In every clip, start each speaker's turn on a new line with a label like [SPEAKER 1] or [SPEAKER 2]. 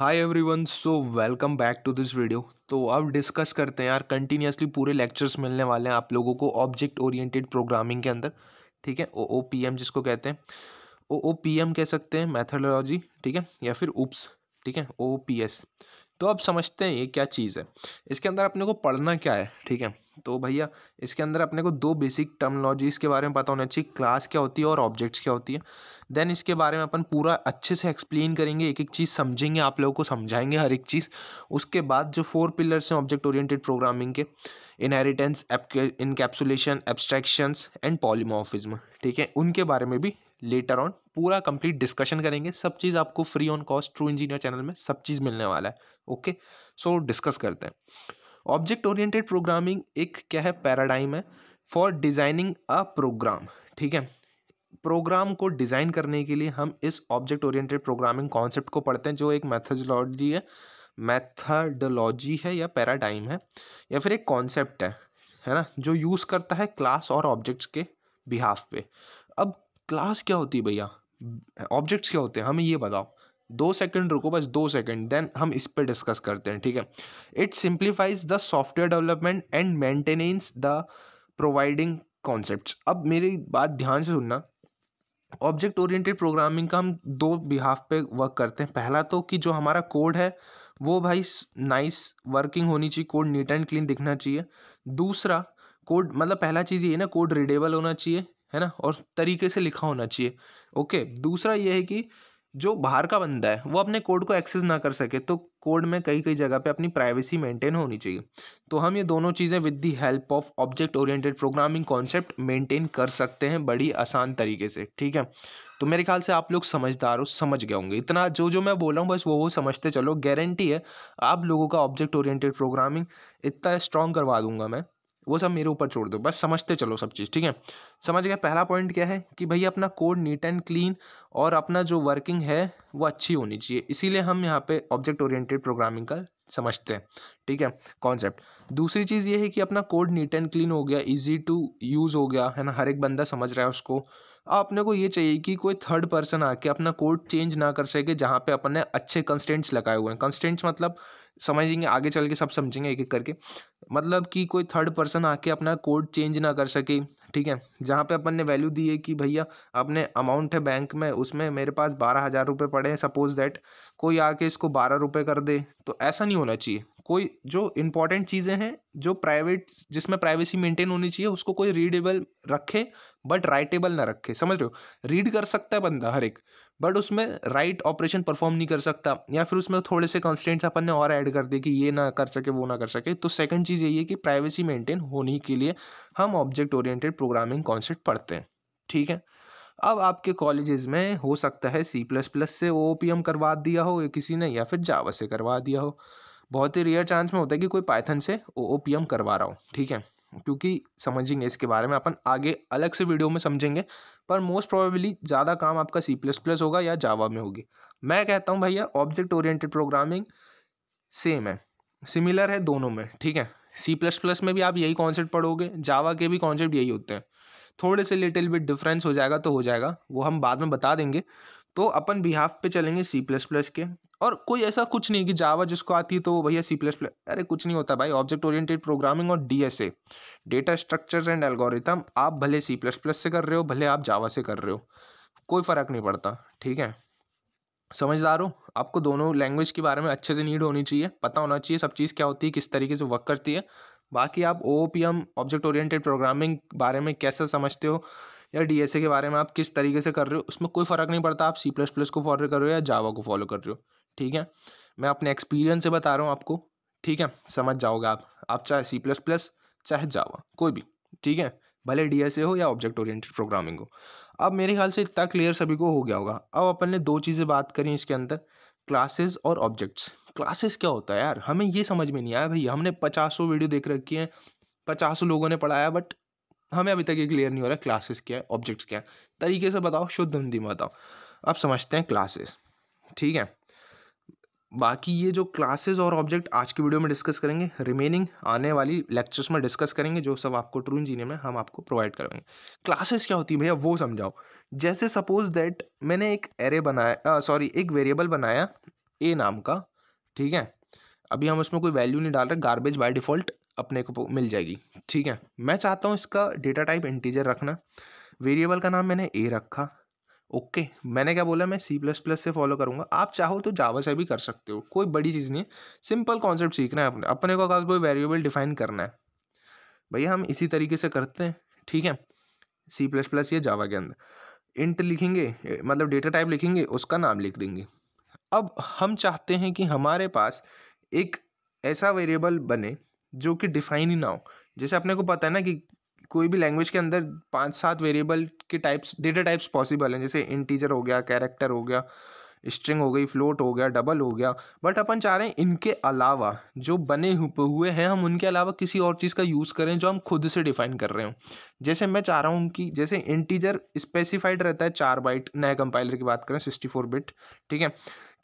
[SPEAKER 1] hi everyone so welcome back to this video तो अब discuss करते हैं यार कंटिन्यूसली पूरे लेक्चर्स मिलने वाले हैं आप लोगों को ऑब्जेक्ट ओरिएंटेड प्रोग्रामिंग के अंदर ठीक है ओ ओ पी एम जिसको कहते हैं ओ ओ पी एम कह सकते हैं मैथडोलॉजी ठीक है या फिर उप्स ठीक है ओ पी एस तो अब समझते हैं ये क्या चीज़ है इसके अंदर अपने को पढ़ना क्या है ठीक है तो भैया इसके अंदर अपने को दो बेसिक टर्मोलॉजीज़ के बारे में पता होना चाहिए क्लास क्या होती है और ऑब्जेक्ट्स क्या होती है देन इसके बारे में अपन पूरा अच्छे से एक्सप्लेन करेंगे एक एक चीज़ समझेंगे आप लोगों को समझाएंगे हर एक चीज़ उसके बाद जो फोर पिलर्स हैं ऑब्जेक्ट ओरिएंटेड प्रोग्रामिंग के inheritance encapsulation abstractions and polymorphism ठीक है उनके बारे में भी लेटर ऑन पूरा कंप्लीट डिस्कशन करेंगे सब चीज़ आपको free on cost true engineer channel में सब चीज़ मिलने वाला है ओके सो डिस्कस करते हैं ऑब्जेक्ट ओरिएंटेड प्रोग्रामिंग एक क्या है पैराडाइम है फॉर डिज़ाइनिंग अ प्रोग्राम ठीक है प्रोग्राम को डिज़ाइन करने के लिए हम इस ऑब्जेक्ट ओरिएंटेड प्रोग्रामिंग कॉन्सेप्ट को पढ़ते हैं जो एक मैथजोलॉजी है मैथडोलॉजी है या पैराडाइम है या फिर एक कॉन्सेप्ट है है ना जो यूज़ करता है क्लास और ऑब्जेक्ट्स के बिहाफ पे अब क्लास क्या होती है भैया ऑब्जेक्ट्स क्या होते हैं हमें ये बताओ दो सेकंड रुको बस दो सेकंड देन हम इस पर डिस्कस करते हैं ठीक है it simplifies the software development and maintenance the providing concepts अब मेरी बात ध्यान से सुनना ऑब्जेक्ट ओरिएंटेड प्रोग्रामिंग का हम दो बिहाफ पे वर्क करते हैं पहला तो कि जो हमारा कोड है वो भाई नाइस वर्किंग होनी चाहिए कोड नीट एंड क्लीन दिखना चाहिए दूसरा कोड मतलब पहला चीज़ ये ना कोड रीडेबल होना चाहिए है ना और तरीके से लिखा होना चाहिए ओके दूसरा ये है कि जो बाहर का बंदा है वो अपने कोड को एक्सेस ना कर सके तो कोड में कई कई जगह पे अपनी प्राइवेसी मेंटेन होनी चाहिए तो हम ये दोनों चीज़ें with the help of object oriented programming concept maintain कर सकते हैं बड़ी आसान तरीके से ठीक है तो मेरे ख्याल से आप लोग समझदार हो समझ गए होंगे इतना जो जो मैं बोला हूँ बस वो वो समझते चलो गारंटी है आप लोगों का ऑब्जेक्ट ओरिएंटेड प्रोग्रामिंग इतना स्ट्रॉन्ग करवा दूंगा मैं वो सब मेरे ऊपर छोड़ दो बस समझते चलो सब चीज़ ठीक है समझ गया पहला पॉइंट क्या है कि भाई अपना कोड नीट एंड क्लीन और अपना जो वर्किंग है वो अच्छी होनी चाहिए इसीलिए हम यहाँ पे ऑब्जेक्ट ओरिएंटेड प्रोग्रामिंग का समझते हैं ठीक है कॉन्सेप्ट दूसरी चीज़ ये है कि अपना कोड नीट एंड क्लीन हो गया ईजी टू यूज़ हो गया है ना हर एक बंदा समझ रहा है उसको अब अपने को ये चाहिए कि कोई थर्ड पर्सन आके अपना कोड चेंज ना कर सके जहाँ पे अपन ने अच्छे कंस्टेंट्स लगाए हुए हैं कंस्टेंट्स मतलब समझेंगे आगे चल के सब समझेंगे एक एक करके मतलब कि कोई थर्ड पर्सन आके अपना कोड चेंज ना कर सके ठीक है जहाँ पे अपन ने वैल्यू दी है कि भैया अपने अमाउंट है बैंक में उसमें मेरे पास बारह हज़ार रुपये पड़े हैं सपोज़ दैट कोई आके इसको बारह रुपये कर दे तो ऐसा नहीं होना चाहिए कोई जो इंपॉर्टेंट चीज़ें हैं जो प्राइवेट जिसमें प्राइवेसी मेंटेन होनी चाहिए उसको कोई रीडेबल रखे बट राइटेबल ना रखे समझ रहे हो रीड कर सकता है बंदा हर एक बट उसमें राइट ऑपरेशन परफॉर्म नहीं कर सकता या फिर उसमें थोड़े से कंस्टेंट्स अपन ने और ऐड कर दिए कि ये ना कर सके वो ना कर सके तो सेकंड चीज़ यही है कि प्राइवेसी मेंटेन होने के लिए हम ऑब्जेक्ट ओरिएंटेड प्रोग्रामिंग कॉन्सेप्ट पढ़ते हैं ठीक है अब आपके कॉलेजेस में हो सकता है सी प्लस प्लस से ओ पी एम करवा दिया हो या किसी ने या फिर जावा से करवा दिया हो बहुत ही रेयर चांस में होता है कि कोई पाइथन से ओ पी एम करवा रहा हो ठीक है क्योंकि समझेंगे इसके बारे में अपन आगे अलग से वीडियो में समझेंगे पर मोस्ट प्रोबेबली ज़्यादा काम आपका सी प्लस प्लस होगा या जावा में होगी मैं कहता हूँ भैया ऑब्जेक्ट ओरिएंटेड प्रोग्रामिंग सेम है सिमिलर है दोनों में ठीक है सी प्लस प्लस में भी आप यही कॉन्सेप्ट पढ़ोगे जावा के भी कॉन्सेप्ट यही होते हैं थोड़े से लिटिल बिट डिफरेंस हो जाएगा तो हो जाएगा वो हम बाद में बता देंगे तो अपन बिहाफ पे चलेंगे सी प्लस प्लस के और कोई ऐसा कुछ नहीं कि जावा जिसको आती है तो वो भैया सी प्लस प्लस अरे कुछ नहीं होता भाई ऑब्जेक्ट ओरिएंटेड प्रोग्रामिंग और D S A data structure and algorithm आप भले सी प्लस प्लस से कर रहे हो भले आप जावा से कर रहे हो कोई फ़र्क नहीं पड़ता ठीक है समझदार हो आपको दोनों लैंग्वेज के बारे में अच्छे से नीड होनी चाहिए पता होना चाहिए सब चीज़ क्या होती है किस तरीके से वर्क करती है बाकी आप O P M object oriented programming बारे में कैसा समझते हो या डी के बारे में आप किस तरीके से कर रहे हो उसमें कोई फ़र्क नहीं पड़ता आप सी प्लस प्लस को फॉलो कर रहे हो या जावा को फॉलो कर रहे हो ठीक है मैं अपने एक्सपीरियंस से बता रहा हूँ आपको ठीक है समझ जाओगे आप आप चाहे सी प्लस प्लस चाहे जावा कोई भी ठीक है भले डी हो या ऑब्जेक्ट ओरिएंटेड प्रोग्रामिंग हो अब मेरे ख्याल से इतना क्लियर सभी को हो गया होगा अब अपन ने दो चीज़ें बात करी इसके अंदर क्लासेस और ऑब्जेक्ट्स क्लासेस क्या होता है यार हमें ये समझ में नहीं आया भैया हमने पचासों वीडियो देख रखी हैं पचासों लोगों ने पढ़ाया बट हमें अभी तक ये क्लियर नहीं हो रहा क्लासेस क्या है ऑब्जेक्ट्स क्या है तरीके से बताओ शुद्ध हिंदी में बताओ अब समझते हैं क्लासेस ठीक है बाकी ये जो क्लासेस और ऑब्जेक्ट आज की वीडियो में डिस्कस करेंगे रिमेनिंग आने वाली लेक्चर्स में डिस्कस करेंगे जो सब आपको ट्रून जीने में हम आपको प्रोवाइड करवाएंगे क्लासेस क्या होती है भैया वो समझाओ जैसे सपोज दैट मैंने एक एरे बनाया सॉरी एक वेरिएबल बनाया ए नाम का ठीक है अभी हम उसमें कोई वैल्यू नहीं डाल रहे गार्बेज बाय डिफ़ॉल्ट अपने को मिल जाएगी ठीक है मैं चाहता हूँ इसका डेटा टाइप इंटीजर रखना वेरिएबल का नाम मैंने ए रखा ओके okay, मैंने क्या बोला मैं सी प्लस प्लस से फॉलो करूँगा आप चाहो तो जावा से भी कर सकते हो कोई बड़ी चीज़ नहीं है सिंपल कॉन्सेप्ट सीखना है अपने अपने को अगर कोई वेरिएबल डिफाइन करना है भैया हम इसी तरीके से करते हैं ठीक है सी प्लस प्लस या जावा के अंदर इंट लिखेंगे मतलब डेटा टाइप लिखेंगे उसका नाम लिख देंगे अब हम चाहते हैं कि हमारे पास एक ऐसा वेरिएबल बने जो कि डिफाइन ही ना हो जैसे अपने को पता है ना कि कोई भी लैंग्वेज के अंदर पाँच सात वेरिएबल के टाइप्स डेटा टाइप्स पॉसिबल हैं जैसे इंटीजर हो गया कैरेक्टर हो गया स्ट्रिंग हो गई फ्लोट हो गया डबल हो गया बट अपन चाह रहे हैं इनके अलावा जो बने हुए हैं हम उनके अलावा किसी और चीज़ का यूज़ करें जो हम खुद से डिफाइन कर रहे हो जैसे मैं चाह रहा हूँ कि जैसे इंटीजर स्पेसिफाइड रहता है चार बाइट नए कंपाइलर की बात करें सिक्सटी फोर बिट ठीक है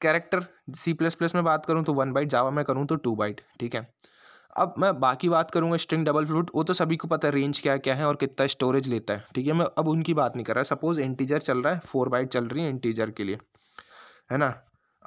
[SPEAKER 1] कैरेक्टर सी प्लस प्लस में बात करूँ तो वन बाइट जावा में करूँ तो टू बाइट ठीक है अब मैं बाकी बात करूँगा स्ट्रिंग डबल फ्रूट वो तो सभी को पता है रेंज क्या क्या है और कितना स्टोरेज लेता है ठीक है मैं अब उनकी बात नहीं कर रहा सपोज़ इंटीजर चल रहा है फोर बाइट चल रही है इंटीजर के लिए है ना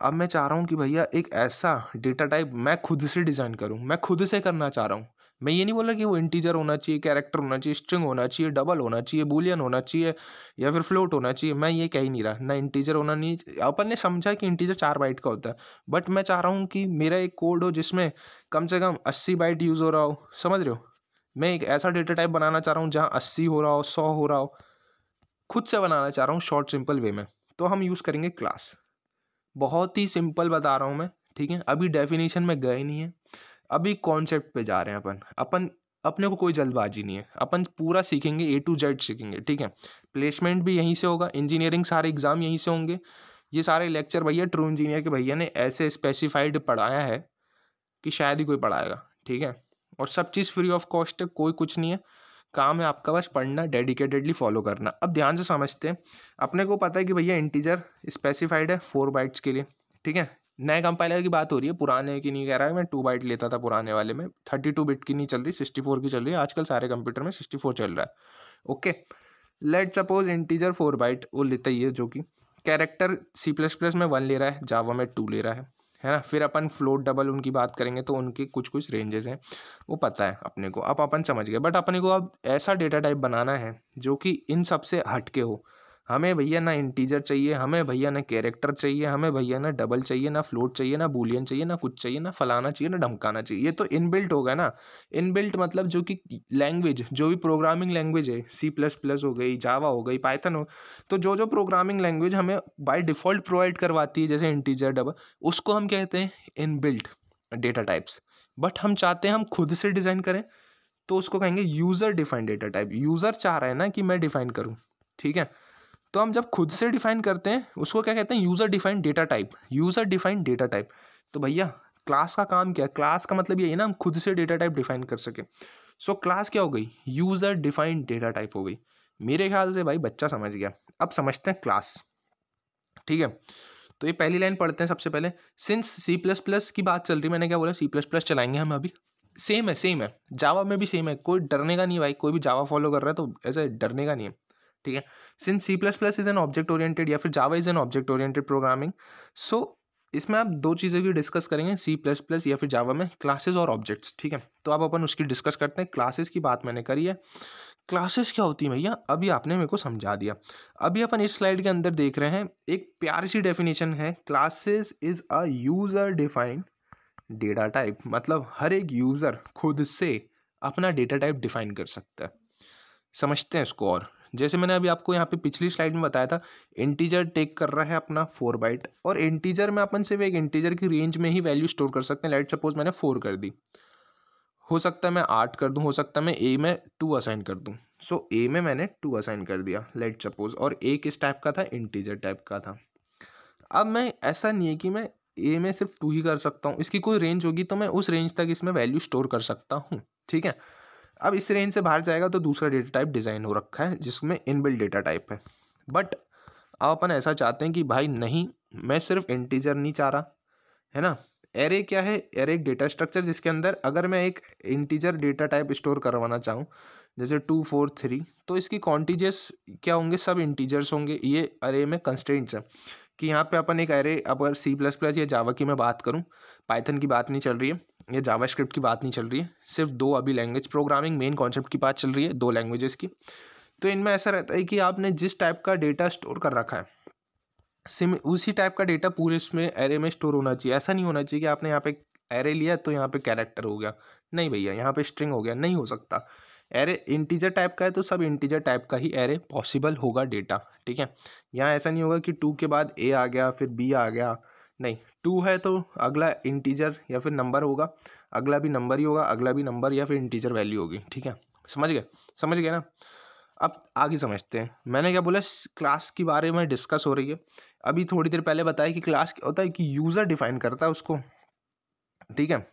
[SPEAKER 1] अब मैं चाह रहा हूँ कि भैया एक ऐसा डेटा टाइप मैं खुद से डिज़ाइन करूँ मैं खुद से करना चाह रहा हूँ मैं ये नहीं बोला कि वो इंटीजर होना चाहिए कैरेक्टर होना चाहिए स्ट्रिंग होना चाहिए डबल होना चाहिए बुलियन होना चाहिए या फिर फ्लोट होना चाहिए मैं ये कह ही नहीं रहा ना इंटीजर होना नहीं अपन ने समझा कि इंटीजर चार बाइट का होता है बट मैं चाह रहा हूँ कि मेरा एक कोड हो जिसमें कम से कम अस्सी बाइट यूज़ हो रहा हो समझ रहे हो मैं एक ऐसा डेटा टाइप बनाना चाह रहा हूँ जहाँ अस्सी हो रहा हो सौ हो रहा हो खुद से बनाना चाह रहा हूँ शॉर्ट सिंपल वे में तो हम यूज़ करेंगे क्लास बहुत ही सिंपल बता रहा हूँ मैं ठीक है अभी डेफिनेशन में गए नहीं है अभी कॉन्सेप्ट पे जा रहे हैं अपन अपन अपने को कोई जल्दबाजी नहीं है अपन पूरा सीखेंगे ए टू जेड सीखेंगे ठीक है प्लेसमेंट भी यहीं से होगा इंजीनियरिंग सारे एग्ज़ाम यहीं से होंगे ये सारे लेक्चर भैया ट्रू इंजीनियर के भैया ने ऐसे स्पेसिफाइड पढ़ाया है कि शायद ही कोई पढ़ाएगा ठीक है और सब चीज़ फ्री ऑफ कॉस्ट है कोई कुछ नहीं है काम है आपका बस पढ़ना डेडिकेटेडली फॉलो करना अब ध्यान से समझते हैं अपने को पता है कि भैया इंटीजर स्पेसिफाइड है फोर बाइट्स के लिए ठीक है नए कंपाइलर की बात हो रही है पुराने की नहीं कह रहा है मैं टू बाइट लेता था पुराने वाले में थर्टी टू बिट की नहीं चल रही सिक्सटी फोर की चल रही है आजकल सारे कंप्यूटर में सिक्सटी फोर चल रहा है okay let suppose integer four byte वो लेता ही है जो कि कैरेक्टर सी प्लस प्लस में वन ले रहा है जावा में टू ले रहा है है ना फिर अपन फ्लोट डबल उनकी बात करेंगे तो उनके कुछ कुछ रेंजेस हैं वो पता है अपने को अब अपन समझ गए बट अपने को अब ऐसा डेटा टाइप बनाना है जो कि इन सब से हटके हो हमें भैया ना इंटीजर चाहिए हमें भैया ना कैरेक्टर चाहिए हमें भैया ना डबल चाहिए ना फ्लोट चाहिए ना बुलियन चाहिए ना कुछ चाहिए ना फलाना चाहिए ना ढमकाना चाहिए ये तो इनबिल्ट होगा ना इनबिल्ट मतलब जो कि लैंग्वेज जो भी प्रोग्रामिंग लैंग्वेज है सी प्लस प्लस हो गई जावा हो गई पाइथन हो तो जो जो प्रोग्रामिंग लैंग्वेज हमें बाई डिफ़ॉल्ट प्रोवाइड करवाती है जैसे इंटीजर डबल उसको हम कहते हैं इनबिल्ट डेटा टाइप्स बट हम चाहते हैं हम खुद से डिज़ाइन करें तो उसको कहेंगे user defined data type user चाह रहा है ना कि मैं डिफ़ाइन करूँ ठीक है तो हम जब खुद से डिफाइन करते हैं उसको क्या कहते हैं user defined data type user defined data type तो भैया क्लास का काम क्या है क्लास का मतलब ये है ना हम खुद से डेटा टाइप डिफाइन कर सके सो so, क्लास क्या हो गई यूज़र डिफाइंड डेटा टाइप हो गई मेरे ख्याल से भाई बच्चा समझ गया अब समझते हैं क्लास ठीक है तो ये पहली लाइन पढ़ते हैं सबसे पहले सिंस सी प्लस प्लस की बात चल रही मैंने क्या बोला सी प्लस प्लस चलाएंगे हम अभी सेम है सेम है जावा में भी सेम है कोई डरने का नहीं भाई कोई भी जावा फॉलो कर रहा है तो ऐसे डरने का नहीं है ठीक है since C plus plus is an object oriented या फिर Java is an object oriented programming so इसमें आप दो चीज़ें भी डिस्कस करेंगे सी प्लस प्लस या फिर जावा में क्लासेस और ऑब्जेक्ट्स ठीक है तो आप अपन उसकी डिस्कस करते हैं क्लासेस की बात मैंने करी है क्लासेस क्या होती है भैया अभी आपने मेरे को समझा दिया अभी अपन इस स्लाइड के अंदर देख रहे हैं एक प्यारी सी डेफिनेशन है classes is a user defined data type मतलब हर एक यूज़र खुद से अपना डेटा टाइप डिफाइन कर सकता है समझते हैं इसको और जैसे मैंने अभी आपको यहाँ पे पिछली स्लाइड में बताया था इंटीजर टेक कर रहा है अपना फोर बाइट और इंटीजर में अपन सिर्फ एक इंटीजर की रेंज में ही वैल्यू स्टोर कर सकते हैं लेट सपोज मैंने फोर कर दी हो सकता है मैं आठ कर दूं हो सकता है मैं ए में टू असाइन कर दूँ सो so, ए में मैंने टू असाइन कर दिया लेट सपोज और ए किस टाइप का था इंटीजर टाइप का था अब मैं ऐसा नहीं है कि मैं ए में सिर्फ टू ही कर सकता हूँ इसकी कोई रेंज होगी तो मैं उस रेंज तक इसमें वैल्यू स्टोर कर सकता हूँ ठीक है अब इस रेंज से बाहर जाएगा तो दूसरा डेटा टाइप डिज़ाइन हो रखा है जिसमें इनबिल्ट डेटा टाइप है बट अब अपन ऐसा चाहते हैं कि भाई नहीं मैं सिर्फ इंटीजर नहीं चाह रहा है ना एरे क्या है एरे एक डेटा स्ट्रक्चर जिसके अंदर अगर मैं एक इंटीजर डेटा टाइप स्टोर करवाना चाहूँ जैसे टू फोर थ्री तो इसकी कॉन्टीजर्स क्या होंगे सब इंटीजर्स होंगे ये अरे में कंस्टेंट्स हैं कि यहाँ पे अपन एक एरे अगर सी प्लस प्लस या जावा की मैं बात करूँ पाइथन की बात नहीं चल रही है ये जावास्क्रिप्ट की बात नहीं चल रही है सिर्फ दो अभी लैंग्वेज प्रोग्रामिंग मेन कॉन्सेप्ट की बात चल रही है दो लैंग्वेजेस की तो इनमें ऐसा रहता है कि आपने जिस टाइप का डेटा स्टोर कर रखा है सिम उसी टाइप का डेटा पूरे इसमें एरे में स्टोर होना चाहिए ऐसा नहीं होना चाहिए कि आपने यहाँ पे एरे लिया तो यहाँ पे कैरेक्टर हो गया नहीं भैया यहाँ पे स्ट्रिंग हो गया नहीं हो सकता एरे इंटीजर टाइप का है तो सब इंटीजर टाइप का ही एरे पॉसिबल होगा डेटा ठीक है यहाँ ऐसा नहीं होगा कि टू के बाद ए आ गया फिर बी आ गया नहीं टू है तो अगला इंटीजर या फिर नंबर होगा अगला भी नंबर ही होगा अगला भी नंबर या फिर इंटीजर वैल्यू होगी ठीक है समझ गए समझ गए ना अब आगे समझते हैं मैंने क्या बोला क्लास के बारे में डिस्कस हो रही है अभी थोड़ी देर पहले बताया कि क्लास क्या होता है कि यूज़र डिफाइन करता है उसको ठीक है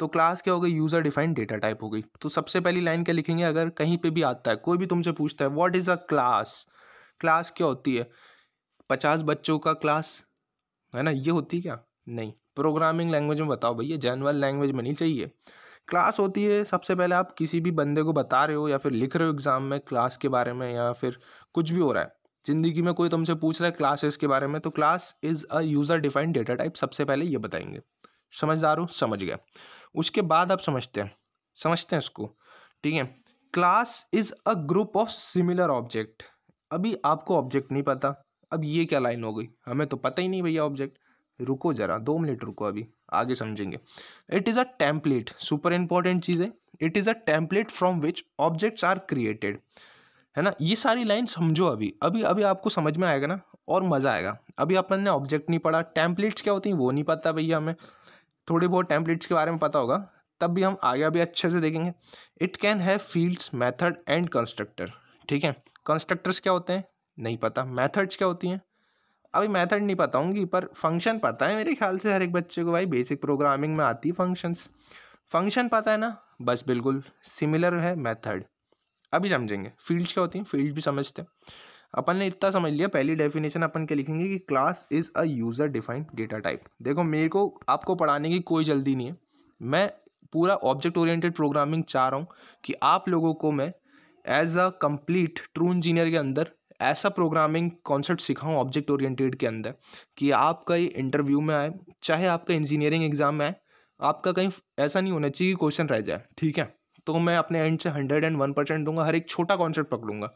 [SPEAKER 1] तो क्लास क्या हो गई यूज़र डिफाइंड डेटा टाइप हो गई तो सबसे पहली लाइन क्या लिखेंगे अगर कहीं पे भी आता है कोई भी तुमसे पूछता है what is a class class क्या होती है पचास बच्चों का क्लास है ना ये होती क्या नहीं प्रोग्रामिंग लैंग्वेज में बताओ भैया जनरल लैंग्वेज बनी चाहिए क्लास होती है सबसे पहले आप किसी भी बंदे को बता रहे हो या फिर लिख रहे हो एग्ज़ाम में क्लास के बारे में या फिर कुछ भी हो रहा है ज़िंदगी में कोई तुमसे पूछ रहा है क्लासेस के बारे में तो class is a user defined data type सबसे पहले ये बताएंगे समझदार हो समझ गया उसके बाद आप समझते हैं समझते हैं इसको ठीक है class is a group of similar object अभी आपको ऑब्जेक्ट नहीं पता अब ये क्या लाइन हो गई हमें तो पता ही नहीं भैया ऑब्जेक्ट रुको जरा दो मिनट रुको अभी आगे समझेंगे it is a template super important चीज़ है it is a template from which objects are created है ना ये सारी लाइन समझो अभी अभी अभी आपको समझ में आएगा ना और मज़ा आएगा अभी अपन ने ऑब्जेक्ट नहीं पढ़ा टैम्पलेट्स क्या होती हैं वो नहीं पता भैया हमें थोड़े बहुत टैंपलेट्स के बारे में पता होगा तब भी हम आगे अभी अच्छे से देखेंगे it can have fields method and constructor ठीक है कंस्ट्रक्टर्स क्या होते हैं नहीं पता मैथड्स क्या होती हैं अभी मेथड नहीं पता होंगी पर फंक्शन पता है मेरे ख्याल से हर एक बच्चे को भाई बेसिक प्रोग्रामिंग में आती फंक्शंस फंक्शन पता है ना बस बिल्कुल सिमिलर है मेथड अभी समझेंगे फील्ड्स क्या होती हैं फील्ड भी समझते हैं अपन ने इतना समझ लिया पहली डेफिनेशन अपन के लिखेंगे कि class is a user defined data type देखो मेरे को आपको पढ़ाने की कोई जल्दी नहीं है मैं पूरा ऑब्जेक्ट ओरिएंटेड प्रोग्रामिंग चाह रहा हूँ कि आप लोगों को मैं as a complete true engineer के अंदर ऐसा प्रोग्रामिंग कॉन्सेप्ट सिखाऊँ ऑब्जेक्ट ओरिएंटेड के अंदर कि आपका ये इंटरव्यू में आए चाहे आपका इंजीनियरिंग एग्ज़ाम में आए आपका कहीं ऐसा नहीं होना चाहिए कि क्वेश्चन रह जाए ठीक है तो मैं अपने एंड से हंड्रेड एंड वन परसेंट दूंगा हर एक छोटा कॉन्सेप्ट पकड़ूंगा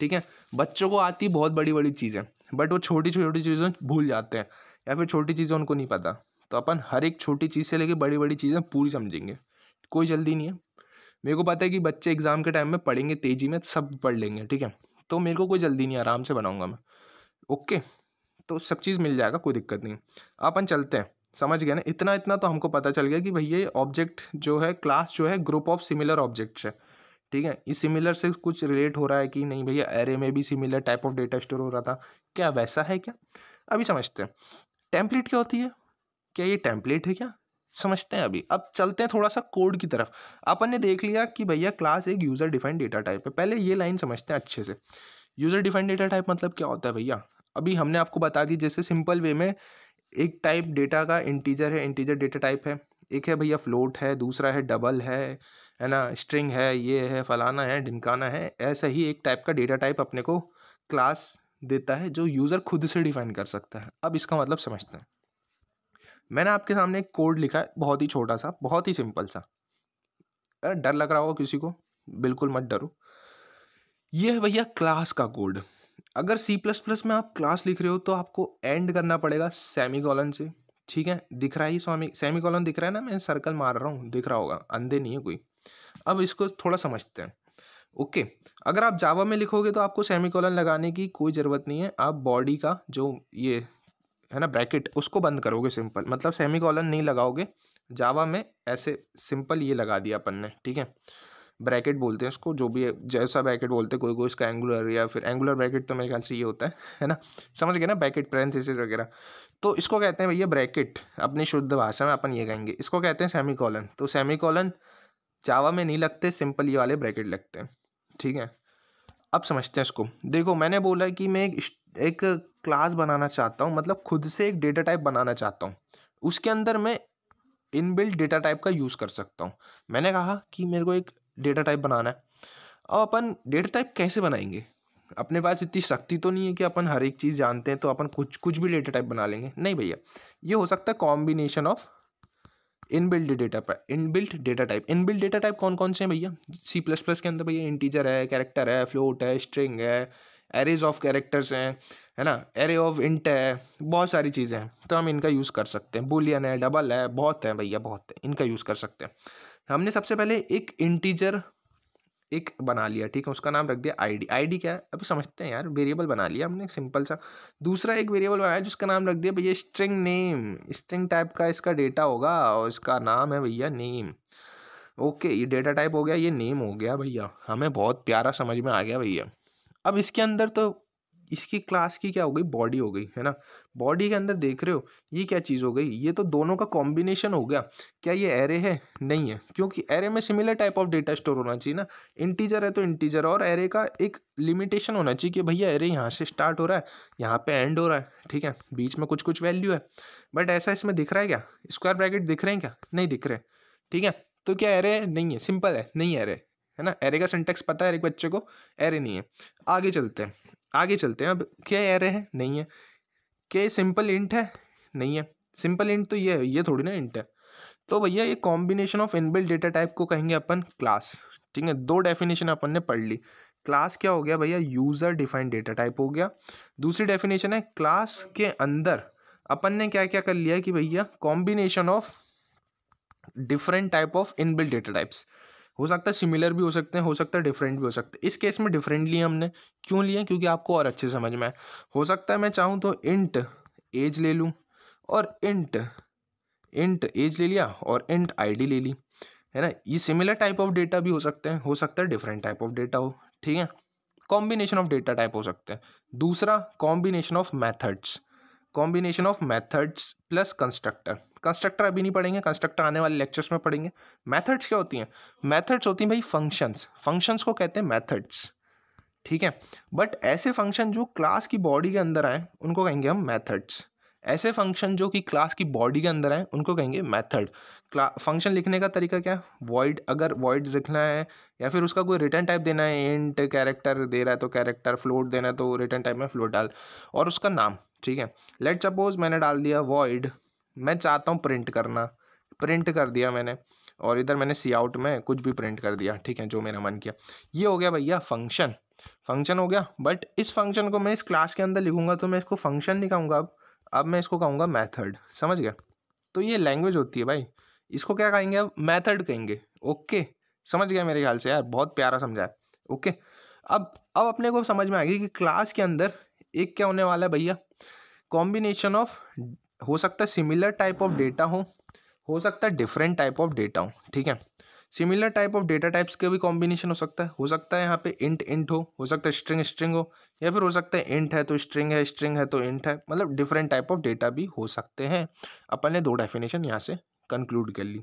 [SPEAKER 1] ठीक है बच्चों को आती बहुत बड़ी बड़ी चीज़ें बट वो छोटी छोटी चीज़ें भूल जाते हैं या फिर छोटी चीज़ें उनको नहीं पता तो अपन हर एक छोटी चीज़ से लेकर बड़ी बड़ी चीज़ें पूरी समझेंगे कोई जल्दी नहीं है मेरे को पता है कि बच्चे एग्ज़ाम के टाइम में पढ़ेंगे तेज़ी में सब पढ़ लेंगे ठीक है तो मेरे को कोई जल्दी नहीं आराम से बनाऊँगा मैं ओके तो सब चीज़ मिल जाएगा कोई दिक्कत नहीं अपन चलते हैं समझ गए ना इतना इतना तो हमको पता चल गया कि भैया ऑब्जेक्ट जो है क्लास जो है ग्रुप ऑफ सिमिलर ऑब्जेक्ट्स है ठीक है इस सिमिलर से कुछ रिलेट हो रहा है कि नहीं भैया एरे में भी similar type of data store हो रहा था क्या वैसा है क्या अभी समझते हैं टेम्पलेट क्या होती है क्या ये टेम्पलेट है क्या समझते हैं अभी अब चलते हैं थोड़ा सा कोड की तरफ अपन ने देख लिया कि भैया क्लास एक यूज़र डिफाइंड डेटा टाइप है पहले ये लाइन समझते हैं अच्छे से यूज़र डिफाइंड डेटा टाइप मतलब क्या होता है भैया अभी हमने आपको बता दी जैसे सिंपल वे में एक टाइप डेटा का इंटीजर है इंटीजर डेटा टाइप है एक है भैया फ्लोट है दूसरा है डबल है है ना स्ट्रिंग है ये है फलाना है ढिमकाना है ऐसा ही एक टाइप का डेटा टाइप अपने को क्लास देता है जो यूज़र खुद से डिफाइन कर सकता है अब इसका मतलब समझते हैं मैंने आपके सामने एक कोड लिखा है बहुत ही छोटा सा बहुत ही सिंपल सा अरे डर लग रहा होगा किसी को बिल्कुल मत डरो ये है भैया क्लास का कोड अगर सी प्लस प्लस में आप क्लास लिख रहे हो तो आपको एंड करना पड़ेगा सेमी कॉलन से ठीक है दिख रहा है स्वामी सेमी कॉलन दिख रहा है ना मैं सर्कल मार रहा हूँ दिख रहा होगा अंधे नहीं है कोई अब इसको थोड़ा समझते हैं ओके अगर आप जावा में लिखोगे तो आपको सेमी कॉलन लगाने की कोई ज़रूरत नहीं है आप बॉडी का जो ये है ना ब्रैकेट उसको बंद करोगे सिंपल मतलब सेमी कॉलन नहीं लगाओगे जावा में ऐसे सिंपल ये लगा दिया अपन ने ठीक है ब्रैकेट बोलते हैं उसको जो भी जैसा ब्रैकेट बोलते हैं कोई कोई इसका एंगुलर या फिर एंगुलर ब्रैकेट तो मेरे ख्याल से ये होता है है ना समझ गए ना ब्रैकेट पेरेंथेसिस वगैरह तो इसको कहते हैं भैया ब्रैकेट अपनी शुद्ध भाषा में अपन ये कहेंगे इसको कहते हैं सेमी कॉलन तो सेमी कॉलन जावा में नहीं लगते सिंपल ये वाले ब्रैकेट लगते हैं ठीक है अब समझते हैं इसको देखो मैंने बोला कि मैं एक एक क्लास बनाना चाहता हूँ मतलब खुद से एक डेटा टाइप बनाना चाहता हूँ उसके अंदर मैं इनबिल्ट डेटा टाइप का यूज़ कर सकता हूँ मैंने कहा कि मेरे को एक डेटा टाइप बनाना है अब अपन डेटा टाइप कैसे बनाएंगे अपने पास इतनी शक्ति तो नहीं है कि अपन हर एक चीज़ जानते हैं तो अपन कुछ कुछ भी डेटा टाइप बना लेंगे नहीं भैया ये हो सकता है combination of inbuilt data inbuilt data type inbuilt data type कौन कौन से हैं भैया सी प्लस प्लस के अंदर भैया इंटीजर है कैरेक्टर है फ्लोट है स्ट्रिंग है एरेज ऑफ कैरेक्टर्स हैं है ना एरे ऑफ इंट है बहुत सारी चीज़ें हैं तो हम इनका यूज़ कर सकते हैं बुलियन है डबल है बहुत है भैया बहुत है इनका यूज़ कर सकते हैं हमने सबसे पहले एक इंटीजर एक बना लिया ठीक है उसका नाम रख दिया आईडी आईडी क्या है अभी समझते हैं यार वेरिएबल बना लिया हमने सिंपल सा दूसरा एक वेरिएबल बनाया जिसका नाम रख दिया भैया स्ट्रिंग नेम स्ट्रिंग टाइप का इसका डेटा होगा और इसका नाम है भैया नेम ओके ये डेटा टाइप हो गया ये नेम हो गया भैया हमें बहुत प्यारा समझ में आ गया भैया अब इसके अंदर तो इसकी क्लास की क्या हो गई बॉडी हो गई है ना बॉडी के अंदर देख रहे हो ये क्या चीज़ हो गई ये तो दोनों का कॉम्बिनेशन हो गया क्या ये एरे है नहीं है क्योंकि एरे में similar type of data store होना चाहिए ना इंटीजर है तो इंटीजर और एरे का एक लिमिटेशन होना चाहिए कि भैया एरे यहाँ से स्टार्ट हो रहा है यहाँ पे एंड हो रहा है ठीक है बीच में कुछ कुछ वैल्यू है बट ऐसा इसमें दिख रहा है क्या स्क्वायर ब्रैकेट दिख रहे हैं क्या नहीं दिख रहे ठीक है तो क्या एरे नहीं है सिंपल है नहीं एरे है ना एरे का सिंटेक्स पता है एक बच्चे को एरे नहीं है आगे चलते हैं आगे चलते हैं अब क्या एरे है नहीं है क्या सिंपल इंट है नहीं है सिंपल इंट तो ये है ये थोड़ी ना इंट है तो भैया ये combination of inbuilt data type को कहेंगे अपन क्लास ठीक है दो डेफिनेशन अपन ने पढ़ ली क्लास क्या हो गया भैया यूज़र डिफाइंड डेटा टाइप हो गया दूसरी डेफिनेशन है क्लास के अंदर अपन ने क्या क्या कर लिया कि भैया combination of different type of inbuilt data types हो सकता है सिमिलर भी हो सकते हैं हो सकता है डिफरेंट भी हो सकते हैं इस केस में डिफरेंट लिए हमने क्यों लिए क्योंकि आपको और अच्छे समझ में आए हो सकता है मैं चाहूँ तो इंट एज ले लूँ और इंट इंट एज ले लिया और इंट आईडी ले ली है ना ये सिमिलर टाइप ऑफ डेटा भी हो सकते हैं हो सकता है डिफरेंट टाइप ऑफ डेटा हो ठीक है कॉम्बिनेशन ऑफ डेटा टाइप हो सकते हैं दूसरा combination of methods combination of methods plus constructor constructor अभी नहीं पढ़ेंगे कंस्ट्रक्टर आने वाले लेक्चर्स में पढ़ेंगे मैथड्स क्या होती हैं मैथड्स होती हैं भाई फंक्शंस फंक्शंस को कहते हैं मैथड्स ठीक है बट ऐसे फंक्शन जो क्लास की बॉडी के अंदर आए उनको कहेंगे हम मैथड्स ऐसे फंक्शन जो कि क्लास की बॉडी के अंदर आए उनको कहेंगे मैथड फंक्शन लिखने का तरीका क्या है वॉइड अगर वॉइड लिखना है या फिर उसका कोई रिटर्न टाइप देना है इंट कैरेक्टर दे रहा है तो कैरेक्टर फ्लोट देना है तो रिटर्न टाइप में फ्लोट डाल और उसका नाम ठीक है लेट सपोज मैंने डाल दिया वॉइड मैं चाहता हूँ प्रिंट करना प्रिंट कर दिया मैंने और इधर मैंने सी आउट में कुछ भी प्रिंट कर दिया ठीक है जो मेरा मन किया ये हो गया भैया फंक्शन फंक्शन हो गया बट इस फंक्शन को मैं इस क्लास के अंदर लिखूंगा तो मैं इसको फंक्शन नहीं कहूँगा अब अब मैं इसको कहूँगा मैथड समझ गया तो ये लैंग्वेज होती है भाई इसको क्या कहेंगे अब मैथड कहेंगे ओके समझ गया मेरे ख्याल से यार बहुत प्यारा समझाया ओके अब अब अपने को समझ में आएगी कि क्लास के अंदर एक क्या होने वाला है भैया कॉम्बिनेशन ऑफ हो सकता है सिमिलर टाइप ऑफ डेटा हो हो सकता है डिफरेंट टाइप ऑफ डेटा हो ठीक है similar type of data types के भी कॉम्बिनेशन हो सकता है हो सकता है यहाँ पे इंट इंट हो हो सकता है स्ट्रिंग स्ट्रिंग हो या फिर हो सकता है इंट है तो स्ट्रिंग है स्ट्रिंग है तो इंट है मतलब डिफरेंट टाइप ऑफ डेटा भी हो सकते हैं अपन ने दो डेफिनेशन यहाँ से कंक्लूड कर ली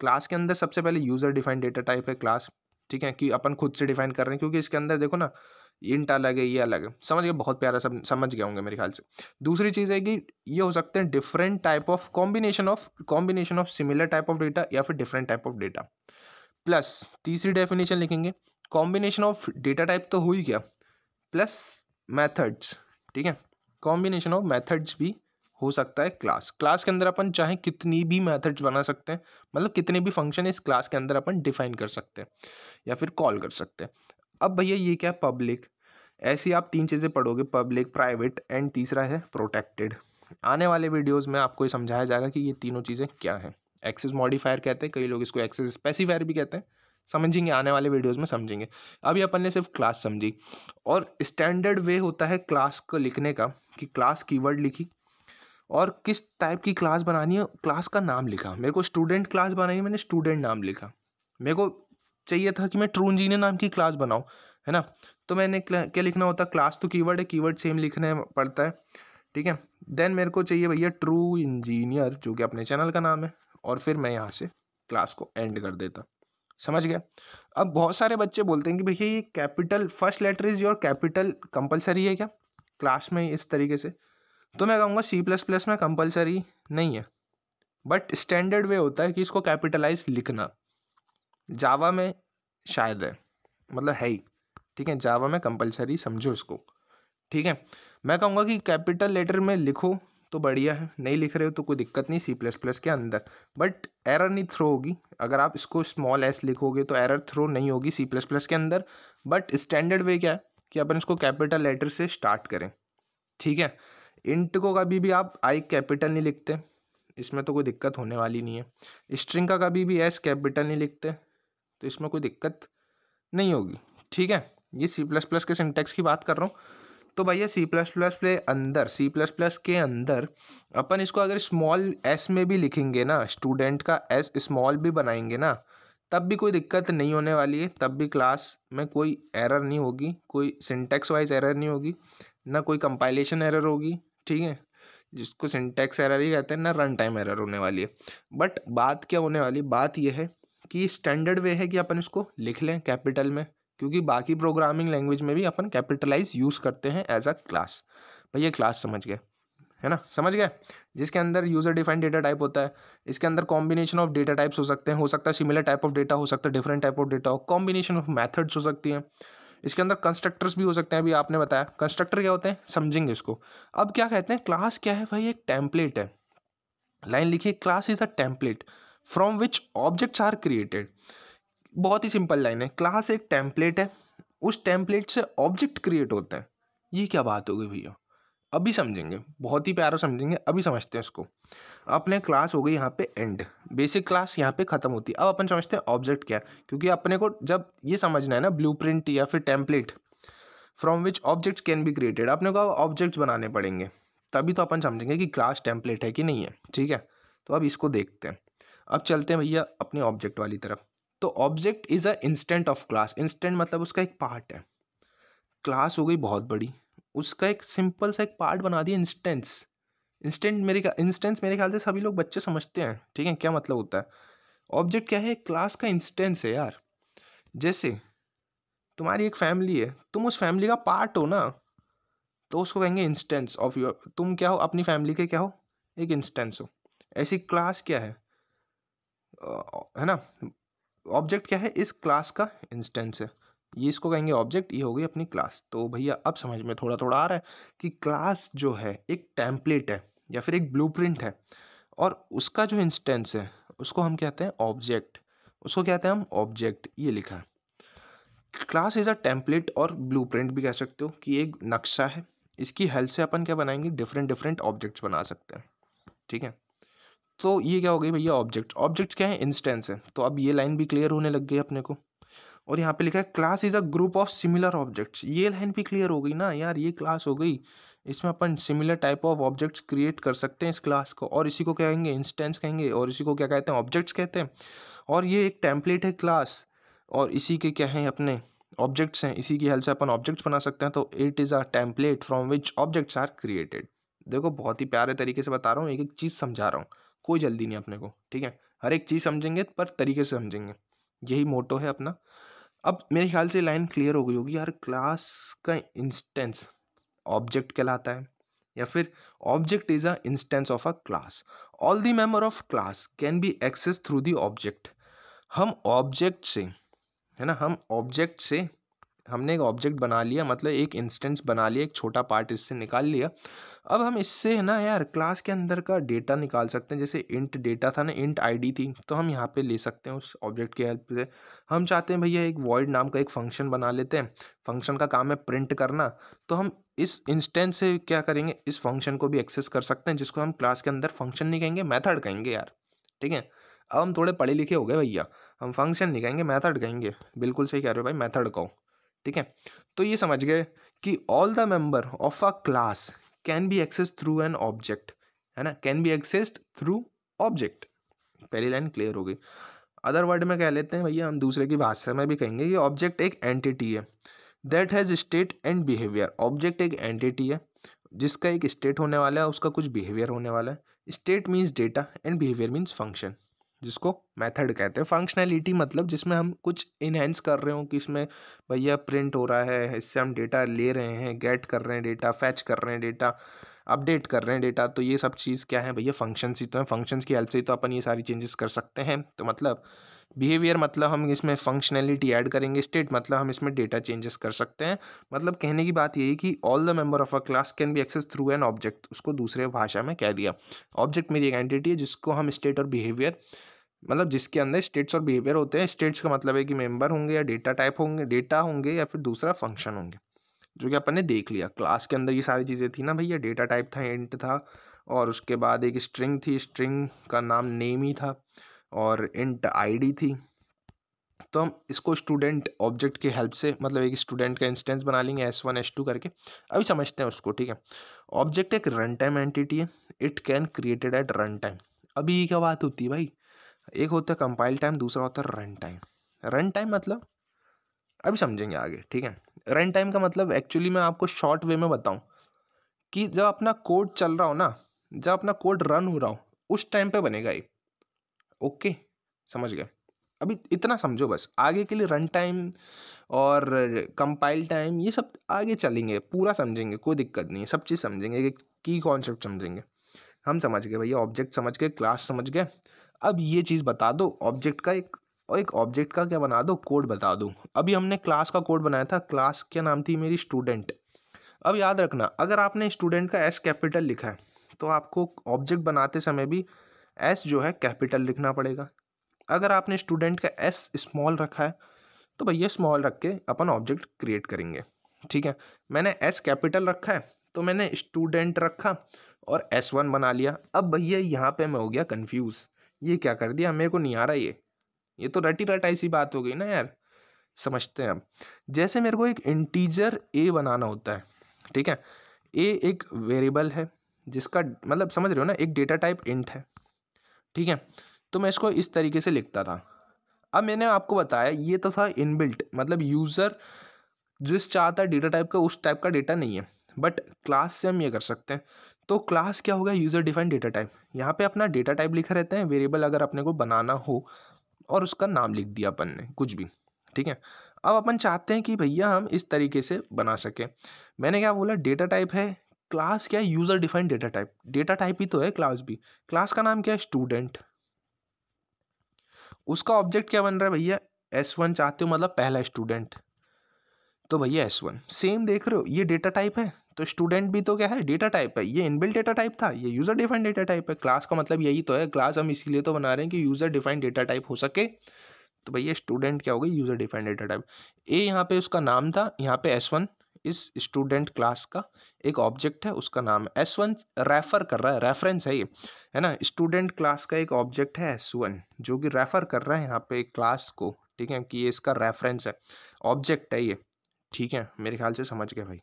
[SPEAKER 1] क्लास के अंदर सबसे पहले यूज़र डिफाइंड डेटा टाइप है क्लास ठीक है कि अपन खुद से डिफाइन कर रहे हैं क्योंकि इसके अंदर देखो ना इंट अलग है ये अलग है समझ गए बहुत प्यारा सब समझ गए होंगे मेरे ख्याल से दूसरी चीज़ है कि ये हो सकते हैं different type of combination of combination of similar type of data या फिर different type of data plus तीसरी डेफिनेशन लिखेंगे कॉम्बिनेशन ऑफ डेटा टाइप तो हो ही गया प्लस मैथड्स ठीक है कॉम्बिनेशन ऑफ मैथड्स भी हो सकता है क्लास क्लास के अंदर अपन चाहे कितनी भी मैथड्स बना सकते हैं मतलब कितने भी फंक्शन इस क्लास के अंदर अपन डिफाइन कर सकते हैं या फिर कॉल कर सकते हैं अब भैया ये क्या पब्लिक ऐसी आप तीन चीज़ें पढ़ोगे पब्लिक प्राइवेट एंड तीसरा है प्रोटेक्टेड आने वाले वीडियोस में आपको ये समझाया जाएगा कि ये तीनों चीज़ें क्या हैं एक्सेस मॉडिफायर कहते हैं कई लोग इसको एक्सेस स्पेसिफायर भी कहते हैं समझेंगे आने वाले वीडियोस में समझेंगे अभी अपन ने सिर्फ क्लास समझी और स्टैंडर्ड वे होता है क्लास को लिखने का कि क्लास कीवर्ड लिखी और किस टाइप की क्लास बनानी है क्लास का नाम लिखा मेरे को स्टूडेंट क्लास बनानी है मैंने स्टूडेंट नाम लिखा मेरे को चाहिए था कि मैं ट्रू इंजीनियर नाम की क्लास बनाऊँ है ना तो मैंने क्या लिखना होता क्लास तो कीवर्ड है कीवर्ड सेम लिखना पड़ता है ठीक है देन मेरे को चाहिए भैया ट्रू इंजीनियर जो कि अपने चैनल का नाम है और फिर मैं यहाँ से क्लास को एंड कर देता समझ गया अब बहुत सारे बच्चे बोलते हैं कि भैया ये capital first letter is your capital compulsory है क्या क्लास में इस तरीके से तो मैं कहूँगा सी प्लस प्लस में कंपलसरी नहीं है बट स्टैंडर्ड वे होता है कि इसको कैपिटलाइज लिखना जावा में शायद है मतलब है ही ठीक है जावा में कंपलसरी समझो इसको ठीक है मैं कहूँगा कि कैपिटल लेटर में लिखो तो बढ़िया है नहीं लिख रहे हो तो कोई दिक्कत नहीं सी प्लस प्लस के अंदर बट एरर नहीं थ्रो होगी अगर आप इसको स्मॉल एस लिखोगे तो एरर थ्रो नहीं होगी सी प्लस प्लस के अंदर बट स्टैंडर्ड वे क्या है कि अपन इसको कैपिटल लेटर से स्टार्ट करें ठीक है इंट को कभी भी आप आई कैपिटल नहीं लिखते इसमें तो कोई दिक्कत होने वाली नहीं है स्ट्रिंग का कभी भी एस कैपिटल नहीं लिखते तो इसमें कोई दिक्कत नहीं होगी ठीक है ये सी प्लस प्लस के सिंटेक्स की बात कर रहा हूँ तो भैया सी प्लस प्लस के अंदर सी प्लस प्लस के अंदर अपन इसको अगर स्मॉल एस में भी लिखेंगे ना स्टूडेंट का एस स्मॉल भी बनाएंगे ना तब भी कोई दिक्कत नहीं होने वाली है तब भी क्लास में कोई एरर नहीं होगी कोई सिंटेक्स वाइज एरर नहीं होगी ना कोई कंपाइलेशन एरर होगी ठीक है जिसको सिंटेक्स एरर ही कहते हैं ना रन टाइम एरर होने वाली है बट बात क्या होने वाली बात यह है कि स्टैंडर्ड वे है कि अपन इसको लिख लें कैपिटल में क्योंकि बाकी प्रोग्रामिंग लैंग्वेज में भी अपन कैपिटलाइज यूज़ करते हैं एज अ क्लास भैया क्लास समझ गए है ना समझ गए जिसके अंदर यूज़र डिफाइंड डेटा टाइप होता है इसके अंदर कॉम्बिनेशन ऑफ डेटा टाइप्स हो सकते हैं हो सकता है सिमिलर टाइप ऑफ डेटा हो सकता है डिफरेंट टाइप ऑफ डेटा हो कॉम्बिनेशन ऑफ मैथड्स हो सकती हैं इसके अंदर कंस्ट्रक्टर्स भी हो सकते हैं अभी आपने बताया कंस्ट्रक्टर क्या होते हैं समझेंगे इसको अब क्या कहते हैं क्लास क्या है भाई एक टेम्पलेट है लाइन लिखिए class is a template from which objects are created बहुत ही सिंपल लाइन है क्लास एक टेम्पलेट है उस टेम्पलेट से ऑब्जेक्ट क्रिएट होते हैं ये क्या बात होगी भैया अभी समझेंगे बहुत ही प्यारा समझेंगे अभी समझते हैं उसको अपने क्लास हो गई यहाँ पे एंड बेसिक क्लास यहाँ पे ख़त्म होती है अब अपन समझते हैं ऑब्जेक्ट क्या है क्योंकि अपने को जब ये समझना है ना ब्लू या फिर template from which objects can be created अपने को ऑब्जेक्ट्स बनाने पड़ेंगे तभी तो अपन समझेंगे कि क्लास टेम्पलेट है कि नहीं है ठीक है तो अब इसको देखते हैं अब चलते हैं भैया अपने ऑब्जेक्ट वाली तरफ तो object is a instant of class instant मतलब उसका एक पार्ट है क्लास हो गई बहुत बड़ी उसका एक सिंपल सा एक पार्ट बना दिया इंस्टेंस इंस्टेंट मेरे इंस्टेंस मेरे ख्याल से सभी लोग बच्चे समझते हैं ठीक है क्या मतलब होता है ऑब्जेक्ट क्या है क्लास का इंस्टेंस है यार जैसे तुम्हारी एक फैमिली है तुम उस फैमिली का पार्ट हो ना तो उसको कहेंगे इंस्टेंस ऑफ योर तुम क्या हो अपनी फैमिली के क्या हो एक इंस्टेंस हो ऐसी क्लास क्या है है ना ऑब्जेक्ट क्या है इस क्लास का इंस्टेंस है ये इसको कहेंगे ऑब्जेक्ट ये हो गई अपनी क्लास तो भैया अब समझ में थोड़ा थोड़ा आ रहा है कि क्लास जो है एक टैंपलेट है या फिर एक ब्लू है और उसका जो इंस्टेंस है उसको हम कहते हैं ऑब्जेक्ट उसको कहते हैं हम ऑब्जेक्ट ये लिखा है क्लास इज़ अ टेम्पलेट और ब्लू भी कह सकते हो कि एक नक्शा है इसकी हेल्प से अपन क्या बनाएंगे डिफरेंट डिफरेंट ऑब्जेक्ट्स बना सकते हैं ठीक है तो ये क्या हो गई भैया ऑब्जेक्ट ऑब्जेक्ट क्या है इंस्टेंस है तो अब ये लाइन भी क्लियर होने लग गई अपने को और यहाँ पे लिखा है class is a group of similar objects ये लाइन भी क्लियर हो गई ना यार ये क्लास हो गई इसमें अपन similar type of objects create कर सकते हैं इस क्लास को और इसी को क्या कहेंगे इंस्टेंस कहेंगे और इसी को क्या कहते हैं ऑब्जेक्ट्स कहते हैं और ये एक टेम्पलेट है क्लास और इसी के क्या हैं अपने ऑब्जेक्ट्स हैं इसी की हेल्प से अपन ऑब्जेक्ट्स बना सकते हैं तो it is a template from which objects are created देखो बहुत ही प्यारे तरीके से बता रहा हूँ एक एक चीज़ समझा रहा हूँ कोई जल्दी नहीं अपने को ठीक है हर एक चीज़ समझेंगे पर तरीके से समझेंगे यही मोटो है अपना अब मेरे ख्याल से लाइन क्लियर हो गई होगी यार क्लास का इंस्टेंस ऑब्जेक्ट कहलाता है या फिर object is a instance of a class all the member of class can be access through the object हम ऑब्जेक्ट से है ना हम ऑब्जेक्ट से हमने एक ऑब्जेक्ट बना लिया मतलब एक इंस्टेंस बना लिया एक छोटा पार्ट इससे निकाल लिया अब हम इससे है ना यार क्लास के अंदर का डेटा निकाल सकते हैं जैसे इंट डेटा था ना इंट आईडी थी तो हम यहाँ पे ले सकते हैं उस ऑब्जेक्ट की हेल्प से हम चाहते हैं भैया एक वॉइड नाम का एक फंक्शन बना लेते हैं फंक्शन का काम है प्रिंट करना तो हम इस इंस्टेंस से क्या करेंगे इस फंक्शन को भी एक्सेस कर सकते हैं जिसको हम क्लास के अंदर फंक्शन नहीं कहेंगे मैथड कहेंगे यार ठीक है अब हम थोड़े पढ़े लिखे हो गए भैया हम फंक्शन नहीं कहेंगे मैथड कहेंगे बिल्कुल सही कह रहे हो भाई मैथड कहो ठीक है तो ये समझ गए कि all the member of a class can be access through an object है ना can be accessed through object पहली लाइन क्लियर हो गई अदर वर्ड में कह लेते हैं भैया हम दूसरे की भाषा में भी कहेंगे कि ऑब्जेक्ट एक एंटिटी है that has state and behaviour object एक एंटिटी है जिसका एक स्टेट होने वाला है उसका कुछ बिहेवियर होने वाला है state means data and behaviour means function जिसको मेथड कहते हैं फंक्शनैलिटी मतलब जिसमें हम कुछ इनहेंस कर रहे हो कि इसमें भैया प्रिंट हो रहा है इससे हम डेटा ले रहे हैं गेट कर रहे हैं डेटा फैच कर रहे हैं डेटा अपडेट कर रहे हैं डेटा तो ये सब चीज़ क्या है भैया फंक्शन ही तो हैं फंक्शंस की हेल्प से ही तो अपन ये सारी चेंजेस कर सकते हैं तो मतलब बिहेवियर मतलब हम इसमें फंक्शनैलिटी ऐड करेंगे स्टेट मतलब हम इसमें डेटा चेंजेस कर सकते हैं मतलब कहने की बात यही कि all the member of a class can be access through an object उसको दूसरे भाषा में कह दिया ऑब्जेक्ट मेरी एक एंटिटी है जिसको हम स्टेट और बिहेवियर मतलब जिसके अंदर स्टेट्स और बिहेवियर होते हैं स्टेट्स का मतलब है कि मेंबर होंगे या डेटा टाइप होंगे डेटा होंगे या फिर दूसरा फंक्शन होंगे जो कि अपन ने देख लिया क्लास के अंदर ये सारी चीज़ें थी ना भैया डेटा टाइप था इंट था और उसके बाद एक स्ट्रिंग थी स्ट्रिंग का नाम नेम ही था और इंट आईडी थी तो हम इसको स्टूडेंट ऑब्जेक्ट की हेल्प से मतलब एक स्टूडेंट का इंस्टेंस बना लेंगे एस वन एस टू करके अभी समझते हैं उसको ठीक है ऑब्जेक्ट एक रन टाइम एंटिटी है it can created at run time अभी ये क्या बात होती है भाई एक होता है कंपाइल टाइम दूसरा होता है रन टाइम रन टाइम मतलब अभी समझेंगे आगे ठीक है रन टाइम का मतलब एक्चुअली मैं आपको शॉर्ट वे में बताऊँ कि जब अपना कोड चल रहा हो ना जब अपना कोड रन हो रहा हो उस टाइम पे बनेगा ये ओके समझ गए अभी इतना समझो बस आगे के लिए रन टाइम और कंपाइल टाइम ये सब आगे चलेंगे पूरा समझेंगे कोई दिक्कत नहीं है सब चीज़ समझेंगे की कॉन्सेप्ट समझेंगे हम समझ गए भैया ऑब्जेक्ट समझ गए क्लास समझ गए अब ये चीज़ बता दो ऑब्जेक्ट का एक और एक ऑब्जेक्ट का क्या बना दो कोड बता दो अभी हमने क्लास का कोड बनाया था क्लास क्या नाम थी मेरी स्टूडेंट अब याद रखना अगर आपने स्टूडेंट का एस कैपिटल लिखा है तो आपको ऑब्जेक्ट बनाते समय भी एस जो है कैपिटल लिखना पड़ेगा अगर आपने स्टूडेंट का एस स्मॉल रखा है तो भैया स्मॉल रख के अपन ऑब्जेक्ट क्रिएट करेंगे ठीक है मैंने एस कैपिटल रखा है तो मैंने स्टूडेंट रखा और एस वन बना लिया अब भैया यहाँ पे मैं हो गया कन्फ्यूज़ ये क्या कर दिया मेरे को नहीं आ रहा ये ये तो रटी रटाई ऐसी बात हो गई ना यार समझते हैं अब जैसे मेरे को एक इंटीजर ए बनाना होता है ठीक है ए एक वेरिएबल है जिसका मतलब समझ रहे हो ना एक डेटा टाइप इंट है ठीक है तो मैं इसको इस तरीके से लिखता था अब मैंने आपको बताया ये तो था इनबिल्ट मतलब यूज़र जिस चाहता है डेटा टाइप का उस टाइप का डेटा नहीं है बट क्लास से हम ये कर सकते हैं तो क्लास क्या होगा यूज़र डिफाइन डेटा टाइप यहाँ पे अपना डेटा टाइप लिखा रहता है वेरिएबल अगर अपने को बनाना हो और उसका नाम लिख दिया अपन ने कुछ भी ठीक है अब अपन चाहते हैं कि भैया हम इस तरीके से बना सकें मैंने क्या बोला डेटा टाइप है क्लास क्या है user define data type data type ही तो है क्लास भी क्लास का नाम क्या है स्टूडेंट उसका ऑब्जेक्ट क्या बन रहा है भैया एस वन चाहते हो मतलब पहला स्टूडेंट तो भैया एस वन सेम देख रहे हो ये डेटा टाइप है तो स्टूडेंट भी तो क्या है डेटा टाइप है ये इनबिल्ट डेटा टाइप था ये यूज़र डिफाइंड डेटा टाइप है क्लास का मतलब यही तो है क्लास हम इसीलिए तो बना रहे हैं कि यूज़र डिफाइंड डेटा टाइप हो सके तो भैया स्टूडेंट क्या हो गया user defined data type A यहाँ पे उसका नाम था यहाँ पे एस वन इस स्टूडेंट क्लास का एक ऑब्जेक्ट है उसका नाम है एस वन रेफर कर रहा है रेफरेंस है ये है ना स्टूडेंट क्लास का एक ऑब्जेक्ट है एस वन जो कि रेफर कर रहा है यहाँ पे क्लास को ठीक है कि ये इसका रेफरेंस है ऑब्जेक्ट है ये ठीक है मेरे ख्याल से समझ गए भाई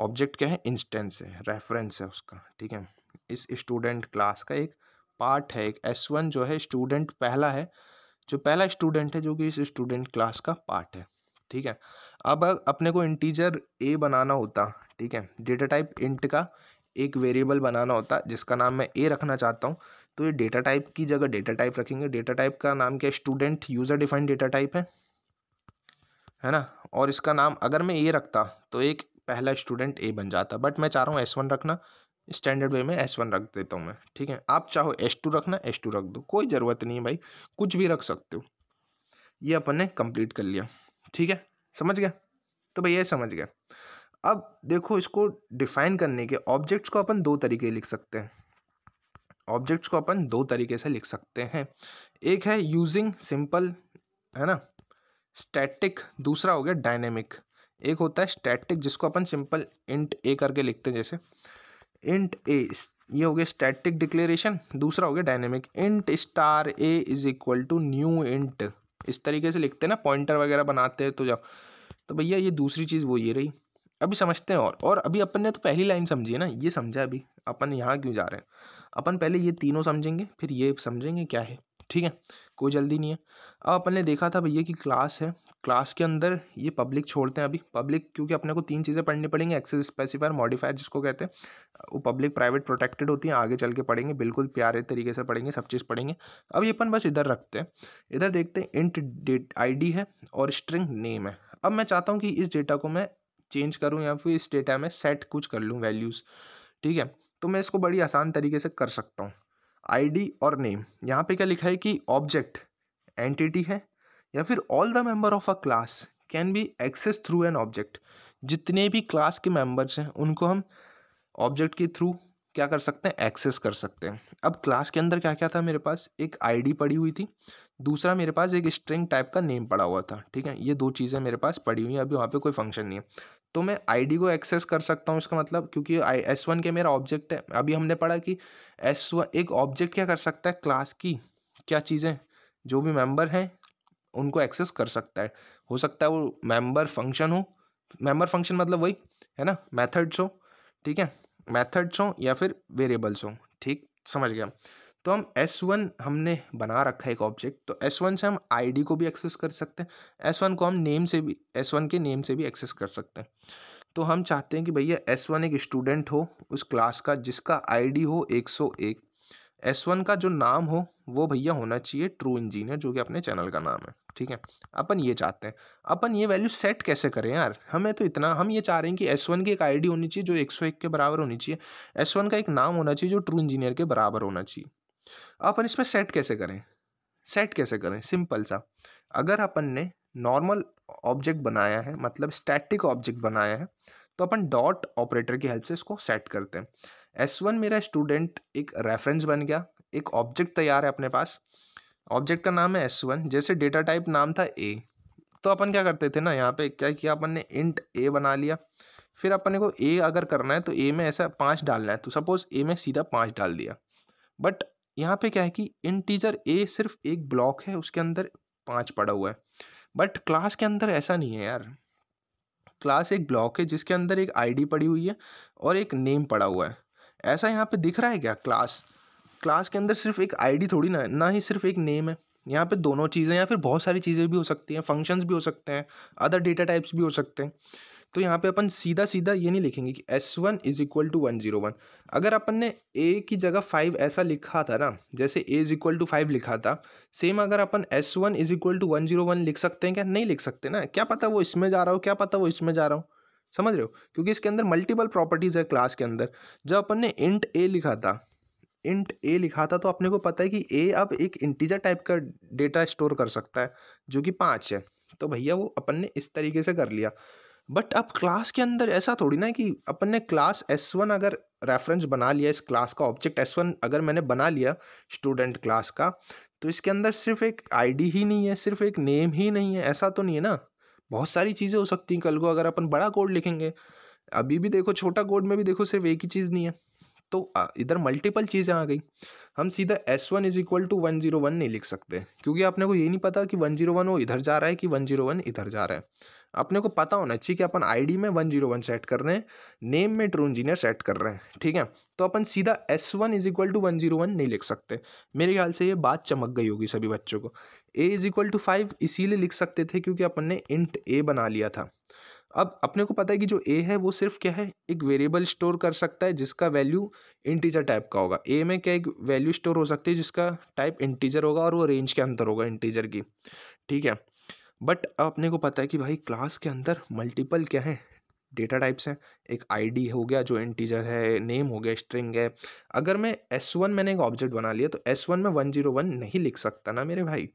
[SPEAKER 1] ऑब्जेक्ट क्या है इंस्टेंस है रेफरेंस है उसका ठीक है इस स्टूडेंट क्लास का एक पार्ट है एक एस वन जो है स्टूडेंट पहला है जो पहला स्टूडेंट है जो कि इस स्टूडेंट क्लास का पार्ट है ठीक है अब अपने को इंटीजर ए बनाना होता ठीक है डेटा टाइप इंट का एक वेरिएबल बनाना होता जिसका नाम मैं ए रखना चाहता हूँ तो ये डेटा टाइप की जगह डेटा टाइप रखेंगे डेटा टाइप का नाम क्या student user defined data type है है ना और इसका नाम अगर मैं ए रखता तो एक पहला स्टूडेंट ए बन जाता बट मैं चाह रहा हूँ एस वन रखना स्टैंडर्ड वे में एस वन रख देता हूँ मैं ठीक है आप चाहो एस टू रखना एस टू रख दो कोई ज़रूरत नहीं है भाई कुछ भी रख सकते हो ये अपन ने कंप्लीट कर लिया ठीक है समझ गया तो भैया समझ गया अब देखो इसको डिफाइन करने के ऑब्जेक्ट्स को अपन दो तरीके लिख सकते हैं ऑब्जेक्ट्स को अपन दो तरीके से लिख सकते हैं एक है यूजिंग सिंपल है ना स्टैटिक दूसरा हो गया डायनेमिक एक होता है स्टैटिक जिसको अपन सिंपल इंट ए करके लिखते हैं जैसे इंट ए ये हो गया स्टैटिक डिक्लेरेशन दूसरा हो गया dynamic int star A is equal to new int इस तरीके से लिखते हैं ना पॉइंटर वगैरह बनाते हैं तो जाओ तो भैया ये दूसरी चीज़ वो ये रही अभी समझते हैं और और अभी अपन ने तो पहली लाइन समझी है ना ये समझा अभी अपन यहाँ क्यों जा रहे हैं अपन पहले ये तीनों समझेंगे फिर ये समझेंगे क्या है ठीक है कोई जल्दी नहीं है अब अपन ने देखा था भैया कि क्लास है क्लास के अंदर ये पब्लिक छोड़ते हैं अभी पब्लिक क्योंकि अपने को तीन चीज़ें पढ़नी पड़ेंगी एक्सेस स्पेसिफायर मॉडिफायर जिसको कहते हैं वो पब्लिक प्राइवेट प्रोटेक्टेड होती हैं आगे चल के पढ़ेंगे बिल्कुल प्यारे तरीके से पढ़ेंगे सब चीज़ पढ़ेंगे अब ये अपन बस इधर रखते हैं इधर देखते हैं इंट डेट आई है और स्ट्रिंग नेम है अब मैं चाहता हूँ कि इस डेटा को मैं चेंज करूँ या फिर इस डेटा में सेट कुछ कर लूँ वैल्यूज़ ठीक है तो मैं इसको बड़ी आसान तरीके से कर सकता हूँ आईडी और नेम यहाँ पे क्या लिखा है कि ऑब्जेक्ट एंटिटी है या फिर all the member of a class can be access through an object जितने भी क्लास के मेंबर्स हैं उनको हम ऑब्जेक्ट के थ्रू क्या कर सकते हैं एक्सेस कर सकते हैं अब क्लास के अंदर क्या क्या था मेरे पास एक आईडी पड़ी हुई थी दूसरा मेरे पास एक स्ट्रिंग टाइप का नेम पड़ा हुआ था ठीक है ये दो चीज़ें मेरे पास पड़ी हुई हैं अभी वहाँ पे कोई फंक्शन नहीं है तो मैं आई को एक्सेस कर सकता हूँ इसका मतलब क्योंकि एस वन के मेरा ऑब्जेक्ट है अभी हमने पढ़ा कि एस वन एक ऑब्जेक्ट क्या कर सकता है क्लास की क्या चीज़ें जो भी मेंबर हैं उनको एक्सेस कर सकता है हो सकता है वो मेंबर फंक्शन हो मेंबर फंक्शन मतलब वही है ना मेथड्स हो ठीक है मेथड्स हो या फिर वेरिएबल्स हो ठीक समझ गया तो हम एस वन हमने बना रखा है एक ऑब्जेक्ट तो एस वन से हम आईडी को भी एक्सेस कर सकते हैं एस वन को हम नेम से भी एस वन के नेम से भी एक्सेस कर सकते हैं तो हम चाहते हैं कि भैया एस वन एक स्टूडेंट हो उस क्लास का जिसका आईडी हो एक सौ एक एस वन का जो नाम हो वो भैया होना चाहिए ट्रू इंजीनियर जो कि अपने चैनल का नाम है ठीक है अपन ये चाहते हैं अपन ये वैल्यू सेट कैसे करें यार हमें तो इतना हम ये चाह रहे हैं कि एस वन की एक आईडी होनी चाहिए जो एक सौ एक के बराबर होनी चाहिए एस वन का एक नाम होना चाहिए जो ट्रू इंजीनियर के बराबर होना चाहिए अपन इसमें सेट कैसे करें सेट कैसे करें सिंपल सा अगर अपन ने नॉर्मल ऑब्जेक्ट बनाया है मतलब स्टैटिक ऑब्जेक्ट बनाया है तो अपन डॉट ऑपरेटर की हेल्प से इसको सेट करते हैं एस वन मेरा स्टूडेंट एक रेफरेंस बन गया एक ऑब्जेक्ट तैयार है अपने पास ऑब्जेक्ट का नाम है एस वन जैसे डेटा टाइप नाम था ए तो अपन क्या करते थे ना यहाँ पे क्या किया अपन ने इंट ए बना लिया फिर अपन को ए अगर करना है तो ए में ऐसा पाँच डालना है तो सपोज़ ए में सीधा पाँच डाल दिया बट यहाँ पे क्या है कि इंटीजर ए सिर्फ एक ब्लॉक है उसके अंदर पाँच पड़ा हुआ है बट क्लास के अंदर ऐसा नहीं है यार क्लास एक ब्लॉक है जिसके अंदर एक आईडी पड़ी हुई है और एक नेम पड़ा हुआ है ऐसा यहाँ पे दिख रहा है क्या क्लास क्लास के अंदर सिर्फ एक आईडी थोड़ी ना ना ही सिर्फ एक नेम है यहाँ पे दोनों चीज़ें या फिर बहुत सारी चीज़ें भी हो सकती हैं फंक्शंस भी हो सकते हैं अदर डेटा टाइप्स भी हो सकते हैं तो यहाँ पे अपन सीधा सीधा ये नहीं लिखेंगे कि S one is equal to one zero one अगर अपन ने ए की जगह फाइव ऐसा लिखा था ना जैसे A is equal to five लिखा था सेम अगर अपन S one is equal to one zero one लिख सकते हैं क्या नहीं लिख सकते ना क्या पता वो इसमें जा रहा हो क्या पता वो इसमें जा रहा हूँ समझ रहे हो क्योंकि इसके अंदर मल्टीपल प्रॉपर्टीज़ है क्लास के अंदर जब अपन ने इंट ए लिखा था इंट ए लिखा था तो अपने को पता है कि ए अब एक इंटीजर टाइप का डेटा स्टोर कर सकता है जो कि पाँच है तो भैया वो अपन ने इस तरीके से कर लिया बट अब क्लास के अंदर ऐसा थोड़ी ना कि अपन ने क्लास एस वन अगर रेफरेंस बना लिया इस क्लास का ऑब्जेक्ट एस वन अगर मैंने बना लिया स्टूडेंट क्लास का तो इसके अंदर सिर्फ एक आईडी ही नहीं है सिर्फ एक नेम ही नहीं है ऐसा तो नहीं है ना बहुत सारी चीज़ें हो सकती हैं कल को अगर अपन बड़ा कोड लिखेंगे अभी भी देखो छोटा कोड में भी देखो सिर्फ एक ही चीज़ नहीं है तो इधर मल्टीपल चीज़ें आ गई हम सीधा S one is equal to one zero one नहीं लिख सकते क्योंकि आपने को ये नहीं पता कि वन जीरो वन वो इधर जा रहा है कि वन जीरो वन इधर जा रहा है अपने को पता होना चाहिए कि अपन आईडी में वन जीरो वन सेट कर रहे हैं नेम में ट्रू इंजीनियर सेट कर रहे हैं ठीक है तो अपन सीधा S one is equal to one zero one नहीं लिख सकते मेरे ख्याल से ये बात चमक गई होगी सभी बच्चों को A is equal to five इसीलिए लिख सकते थे क्योंकि अपन ने इंट ए बना लिया था अब अपने को पता है कि जो ए है वो सिर्फ क्या है एक वेरिएबल स्टोर कर सकता है जिसका वैल्यू इंटीजर टाइप का होगा ए में क्या एक वैल्यू स्टोर हो सकती है जिसका टाइप इंटीजर होगा और वो रेंज के अंदर होगा इंटीजर की ठीक है बट अपने को पता है कि भाई क्लास के अंदर मल्टीपल क्या हैं डेटा टाइप्स हैं एक आईडी हो गया जो इंटीजर है नेम हो गया स्ट्रिंग है अगर मैं एस वन मैंने एक ऑब्जेक्ट बना लिया तो एस वन में वन जीरो वन नहीं लिख सकता ना मेरे भाई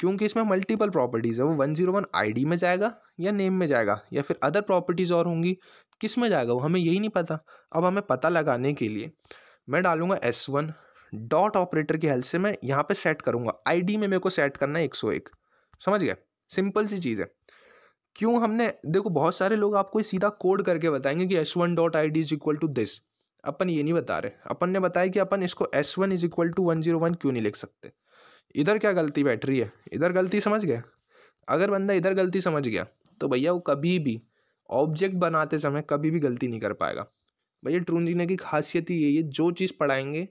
[SPEAKER 1] क्योंकि इसमें मल्टीपल प्रॉपर्टीज़ है वो वन जीरो वन आई में जाएगा या नेम में जाएगा या फिर अदर प्रॉपर्टीज़ और होंगी किस में जाएगा वो हमें यही नहीं पता अब हमें पता लगाने के लिए मैं डालूंगा एस वन डॉट ऑपरेटर की हेल्प से मैं यहाँ पे सेट करूँगा आईडी में मेरे को सेट करना है एक सौ एक समझ गया सिंपल सी चीज़ है क्यों हमने देखो बहुत सारे लोग आपको सीधा कोड करके बताएंगे कि S one dot I D is equal to this अपन ये नहीं बता रहे अपन ने बताया कि अपन इसको S one is equal to one zero one क्यों नहीं लिख सकते इधर क्या गलती बैठ रही है इधर गलती समझ गया अगर बंदा इधर गलती समझ गया तो भैया वो कभी भी ऑब्जेक्ट बनाते समय कभी भी गलती नहीं कर पाएगा भैया ट्रून इंजीनियर की खासियत ही यही है जो चीज़ पढ़ाएंगे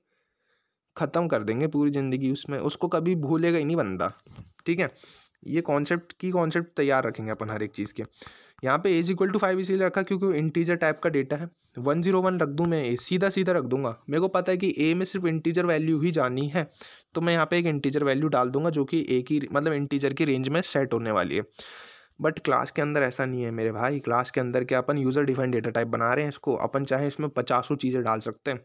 [SPEAKER 1] ख़त्म कर देंगे पूरी ज़िंदगी उसमें उसको कभी भूलेगा ही नहीं बंदा ठीक है ये कॉन्सेप्ट की कॉन्सेप्ट तैयार रखेंगे अपन हर एक चीज़ के यहाँ पे एज इक्वल टू फाइव इसीलिए रखा क्योंकि इंटीजर टाइप का डेटा है वन जीरो वन रख दूँ मैं ए सीधा सीधा रख दूंगा मेरे को पता है कि ए में सिर्फ इंटीजर वैल्यू ही जानी है तो मैं यहाँ पे एक इंटीजर वैल्यू डाल दूंगा जो कि ए की मतलब इंटीजर की रेंज में सेट होने वाली है बट क्लास के अंदर ऐसा नहीं है मेरे भाई क्लास के अंदर क्या अपन यूज़र डिफाइंड डेटा टाइप बना रहे हैं इसको अपन चाहे इसमें पचासों चीज़ें डाल सकते हैं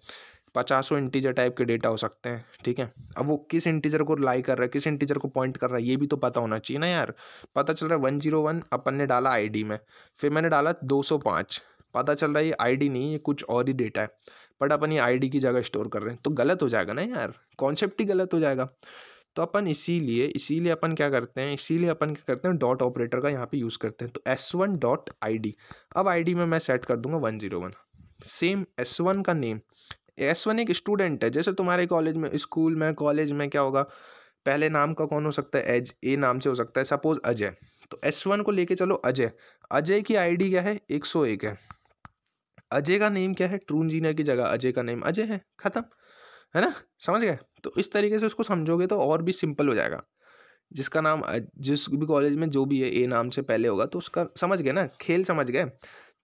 [SPEAKER 1] पचासों इंटीजर टाइप के डेटा हो सकते हैं ठीक है अब वो किस इंटीजर को लाई कर रहा है किस इंटीजर को पॉइंट कर रहा है ये भी तो पता होना चाहिए ना यार पता चल रहा है वन जीरो वन अपन ने डाला आईडी में फिर मैंने डाला दो सौ पाँच पता चल रहा है ये आईडी नहीं ये कुछ और ही डेटा है बट अपन ये आई की जगह स्टोर कर रहे हैं तो गलत हो जाएगा ना यार कॉन्सेप्ट ही गलत हो जाएगा तो अपन इसीलिए इसीलिए अपन क्या करते हैं इसीलिए अपन क्या करते हैं डॉट ऑपरेटर का यहाँ पे यूज़ करते हैं तो S one dot I D अब आई डी में मैं सेट कर दूंगा one zero one same S one का नेम एस वन एक स्टूडेंट है जैसे तुम्हारे कॉलेज में स्कूल में कॉलेज में क्या होगा पहले नाम का कौन हो सकता है एज ए नाम से हो सकता है सपोज अजय तो एस वन को लेके चलो अजय अजय की आईडी क्या है एक सौ एक है अजय का नेम क्या है ट्रू इंजीनियर की जगह अजय का नेम अजय है ख़त्म है ना समझ गए तो इस तरीके से उसको समझोगे तो और भी सिंपल हो जाएगा जिसका नाम जिस भी कॉलेज में जो भी है ए नाम से पहले होगा तो उसका समझ गए ना खेल समझ गए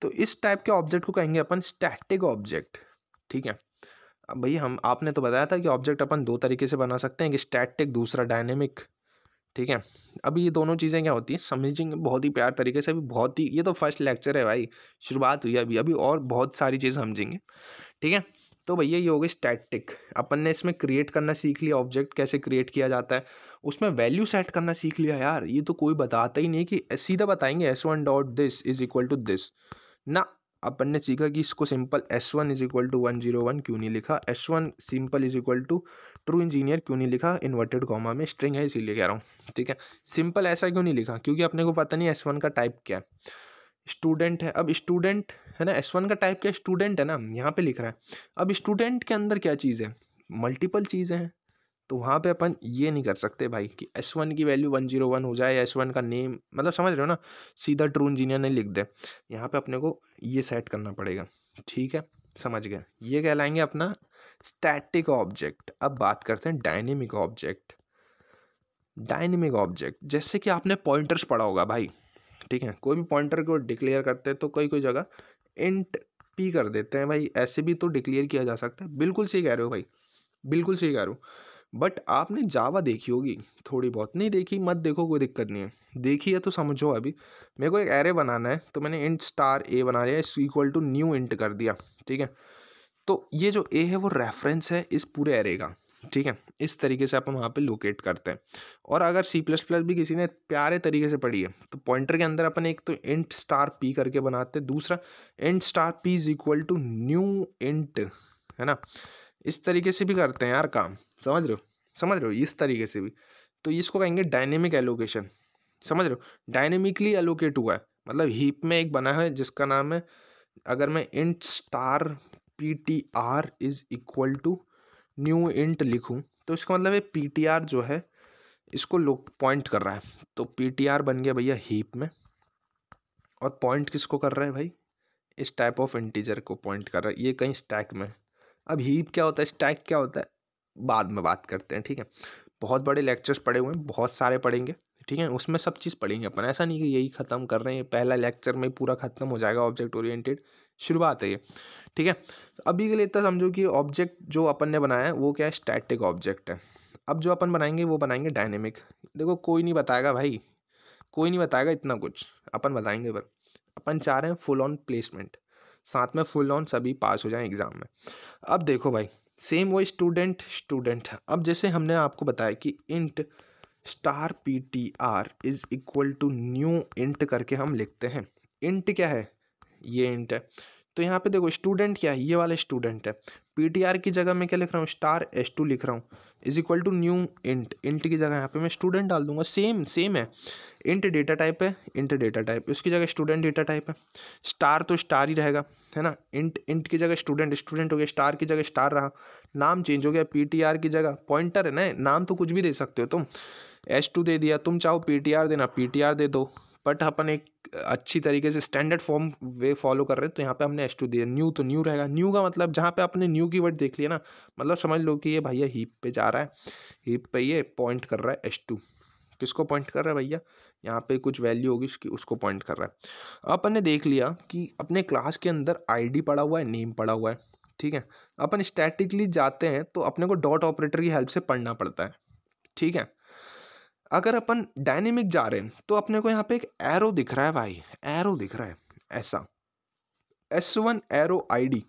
[SPEAKER 1] तो इस टाइप के ऑब्जेक्ट को कहेंगे अपन स्टैटिक ऑब्जेक्ट ठीक है भैया हम आपने तो बताया था कि ऑब्जेक्ट अपन दो तरीके से बना सकते हैं कि स्टैटिक दूसरा डायनेमिक ठीक है अभी ये दोनों चीज़ें क्या होती हैं समझेंगे बहुत ही प्यार तरीके से अभी बहुत ही ये तो फर्स्ट लेक्चर है भाई शुरुआत हुई अभी अभी और बहुत सारी चीज़ समझेंगे ठीक है तो भैया ये हो गई स्टैटिक अपन ने इसमें क्रिएट करना सीख लिया ऑब्जेक्ट कैसे क्रिएट किया जाता है उसमें वैल्यू सेट करना सीख लिया यार ये तो कोई बताता ही नहीं कि सीधा बताएंगे S one dot this is equal to this ना अपन ने सीखा कि इसको simple S one is equal to one zero one क्यों नहीं लिखा S one simple is equal to true engineer क्यों नहीं लिखा इन्वर्टेड कॉमा में स्ट्रिंग है इसीलिए कह रहा हूँ ठीक है सिंपल ऐसा क्यों नहीं लिखा क्योंकि अपने को पता नहीं एस वन का टाइप क्या है स्टूडेंट है अब स्टूडेंट है ना एस वन का टाइप क्या स्टूडेंट है ना यहाँ पे लिख रहा है अब स्टूडेंट के अंदर क्या चीज़ है मल्टीपल चीज़ें हैं तो वहाँ पे अपन ये नहीं कर सकते भाई कि एस वन की वैल्यू वन जीरो वन हो जाए एस वन का नेम मतलब समझ रहे हो ना सीधा ट्रू इंजीनियर नहीं लिख दे यहाँ पे अपने को ये सेट करना पड़ेगा ठीक है समझ गए ये कहलाएंगे अपना स्टैटिक ऑब्जेक्ट अब बात करते हैं डायनेमिक ऑब्जेक्ट डायनेमिक ऑब्जेक्ट जैसे कि आपने पॉइंटर्स पढ़ा होगा भाई ठीक है कोई भी पॉइंटर को डिक्लेयर करते हैं तो कोई कोई जगह इंट पी कर देते हैं भाई ऐसे भी तो डिक्लेयर किया जा सकता है बिल्कुल सही कह रहे हो भाई बिल्कुल सही कह रहे हो बट आपने जावा देखी होगी थोड़ी बहुत नहीं देखी मत देखो कोई दिक्कत नहीं है देखी है तो समझो अभी मेरे को एक एरे बनाना है तो मैंने इंट स्टार ए बना लिया इस इक्वल टू न्यू इंट कर दिया ठीक है तो ये जो ए है वो रेफरेंस है इस पूरे एरे का ठीक है इस तरीके से आप वहाँ पे लोकेट करते हैं और अगर सी प्लस प्लस भी किसी ने प्यारे तरीके से पढ़ी है तो पॉइंटर के अंदर अपन एक तो इंट स्टार पी करके बनाते हैं दूसरा int star P is equal to new int है ना इस तरीके से भी करते हैं यार काम समझ रहे हो समझ रहे हो इस तरीके से भी तो इसको कहेंगे डायनेमिक एलोकेशन समझ रहे हो डायनेमिकली एलोकेट हुआ है मतलब हीप में एक बना है जिसका नाम है अगर मैं int star P T R is equal to new int लिखूँ तो इसका मतलब है पी टी आर जो है इसको लोग पॉइंट कर रहा है तो पी टी आर बन गया भैया हीप में और पॉइंट किसको कर रहा है भाई इस टाइप ऑफ इंटीजर को पॉइंट कर रहा है ये कहीं स्टैक में अब हीप क्या होता है स्टैक क्या होता है बाद में बात करते हैं ठीक है बहुत बड़े लेक्चर्स पड़े हुए हैं बहुत सारे पढ़ेंगे ठीक है उसमें सब चीज़ पढ़ेंगे अपन ऐसा नहीं कि यही ख़त्म कर रहे हैं पहला लेक्चर में पूरा ख़त्म हो जाएगा ऑब्जेक्ट ओरिएंटेड शुरुआत है ये ठीक है अभी के लिए इतना तो समझो कि ऑब्जेक्ट जो अपन ने बनाया है वो क्या है स्टैटिक ऑब्जेक्ट है अब जो अपन बनाएंगे वो बनाएंगे डायनेमिक देखो कोई नहीं बताएगा भाई कोई नहीं बताएगा इतना कुछ अपन बताएंगे पर अपन चाह रहे हैं फुल ऑन प्लेसमेंट साथ में फुल ऑन सभी पास हो जाए एग्ज़ाम में अब देखो भाई सेम वो स्टूडेंट स्टूडेंट है अब जैसे हमने आपको बताया कि int star P T R is equal to new int करके हम लिखते हैं इंट क्या है ये इंट है तो यहाँ पे देखो स्टूडेंट क्या है ये वाला स्टूडेंट है पी टी आर की जगह मैं क्या लिख रहा हूँ स्टार एस टू लिख रहा हूँ is equal to new int int की जगह यहाँ पे मैं स्टूडेंट डाल दूंगा सेम सेम है इंट डेटा टाइप है इंट डेटा टाइप उसकी जगह स्टूडेंट डेटा टाइप है स्टार तो स्टार ही रहेगा है ना इंट इंट की जगह स्टूडेंट स्टूडेंट हो गया स्टार की जगह स्टार रहा नाम चेंज हो गया पी की जगह पॉइंटर है ना नाम तो कुछ भी दे सकते हो तुम एस टू दे दिया तुम चाहो पी टी आर देना पी टी आर दे दो बट अपन एक अच्छी तरीके से स्टैंडर्ड फॉर्म वे फॉलो कर रहे हैं तो यहाँ पे हमने एस टू दिया न्यू तो न्यू रहेगा न्यू का मतलब जहाँ पे आपने न्यू की वर्ड देख लिया ना मतलब समझ लो कि ये भैया हीप पे जा रहा है हीप पे ये पॉइंट कर रहा है एस टू किसको पॉइंट कर रहा है भैया यहाँ पे कुछ वैल्यू होगी उसकी उसको पॉइंट कर रहा है अपन ने देख लिया कि अपने क्लास के अंदर आईडी पड़ा हुआ है नेम पड़ा हुआ है ठीक है अपन स्टैटिकली जाते हैं तो अपने को डॉट ऑपरेटर की हेल्प से पढ़ना पड़ता है ठीक है अगर अपन डायनेमिक जा रहे हैं तो अपने को यहाँ पे एक एरो दिख रहा है भाई एरो दिख रहा है ऐसा S one arrow I D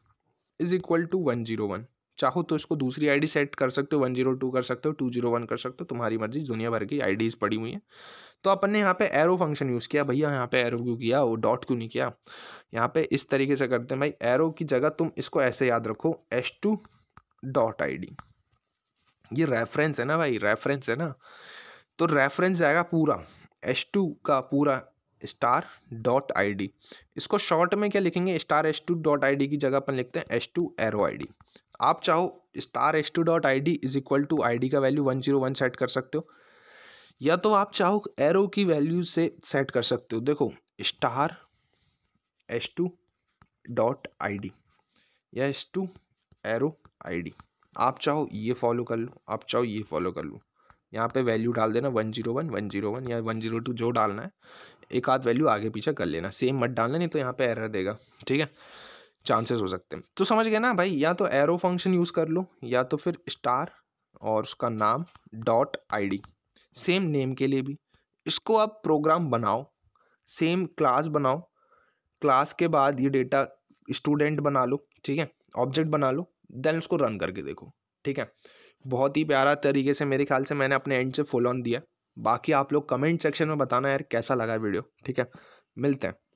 [SPEAKER 1] is equal to one zero one चाहो तो इसको दूसरी आईडी सेट कर सकते हो वन जीरो टू कर सकते हो टू जीरो वन कर सकते हो तुम्हारी मर्जी दुनिया भर की आईडीज़ पड़ी हुई है तो अपन ने यहाँ पे एरो फंक्शन यूज़ किया भैया यहाँ पे एरो क्यों किया वो डॉट क्यों नहीं किया यहाँ पे इस तरीके से करते हैं भाई एरो की जगह तुम इसको ऐसे याद रखो S two dot I D ये रेफरेंस है ना भाई रेफरेंस है ना तो रेफरेंस जाएगा पूरा एस टू का पूरा स्टार डॉट आई डी इसको शॉर्ट में क्या लिखेंगे star S two dot I D की जगह अपन लिखते हैं S two arrow I D आप चाहो star S two dot I D is equal to I D का value one zero one set कर सकते हो या तो आप चाहो एरो की वैल्यू से सेट कर सकते हो देखो star S two dot I D या S two arrow I D आप चाहो ये फॉलो कर लो आप चाहो ये फॉलो कर लो यहाँ पे वैल्यू डाल देना one zero one one zero one या वन जीरो टू जो डालना है एक आध वैल्यू आगे पीछे कर लेना सेम मत डालना नहीं तो यहाँ पे एरर देगा ठीक है चांसेस हो सकते हैं तो समझ गए ना भाई या तो एरो फंक्शन यूज़ कर लो या तो फिर स्टार और उसका नाम डॉट आईडी सेम नेम के लिए भी इसको आप प्रोग्राम बनाओ सेम क्लास बनाओ क्लास के बाद ये डेटा स्टूडेंट बना लो ठीक है ऑब्जेक्ट बना लो देन उसको रन करके देखो ठीक है बहुत ही प्यारा तरीके से मेरे ख्याल से मैंने अपने एंड से फुल ऑन दिया बाकी आप लोग कमेंट सेक्शन में बताना यार कैसा लगा वीडियो ठीक है मिलते हैं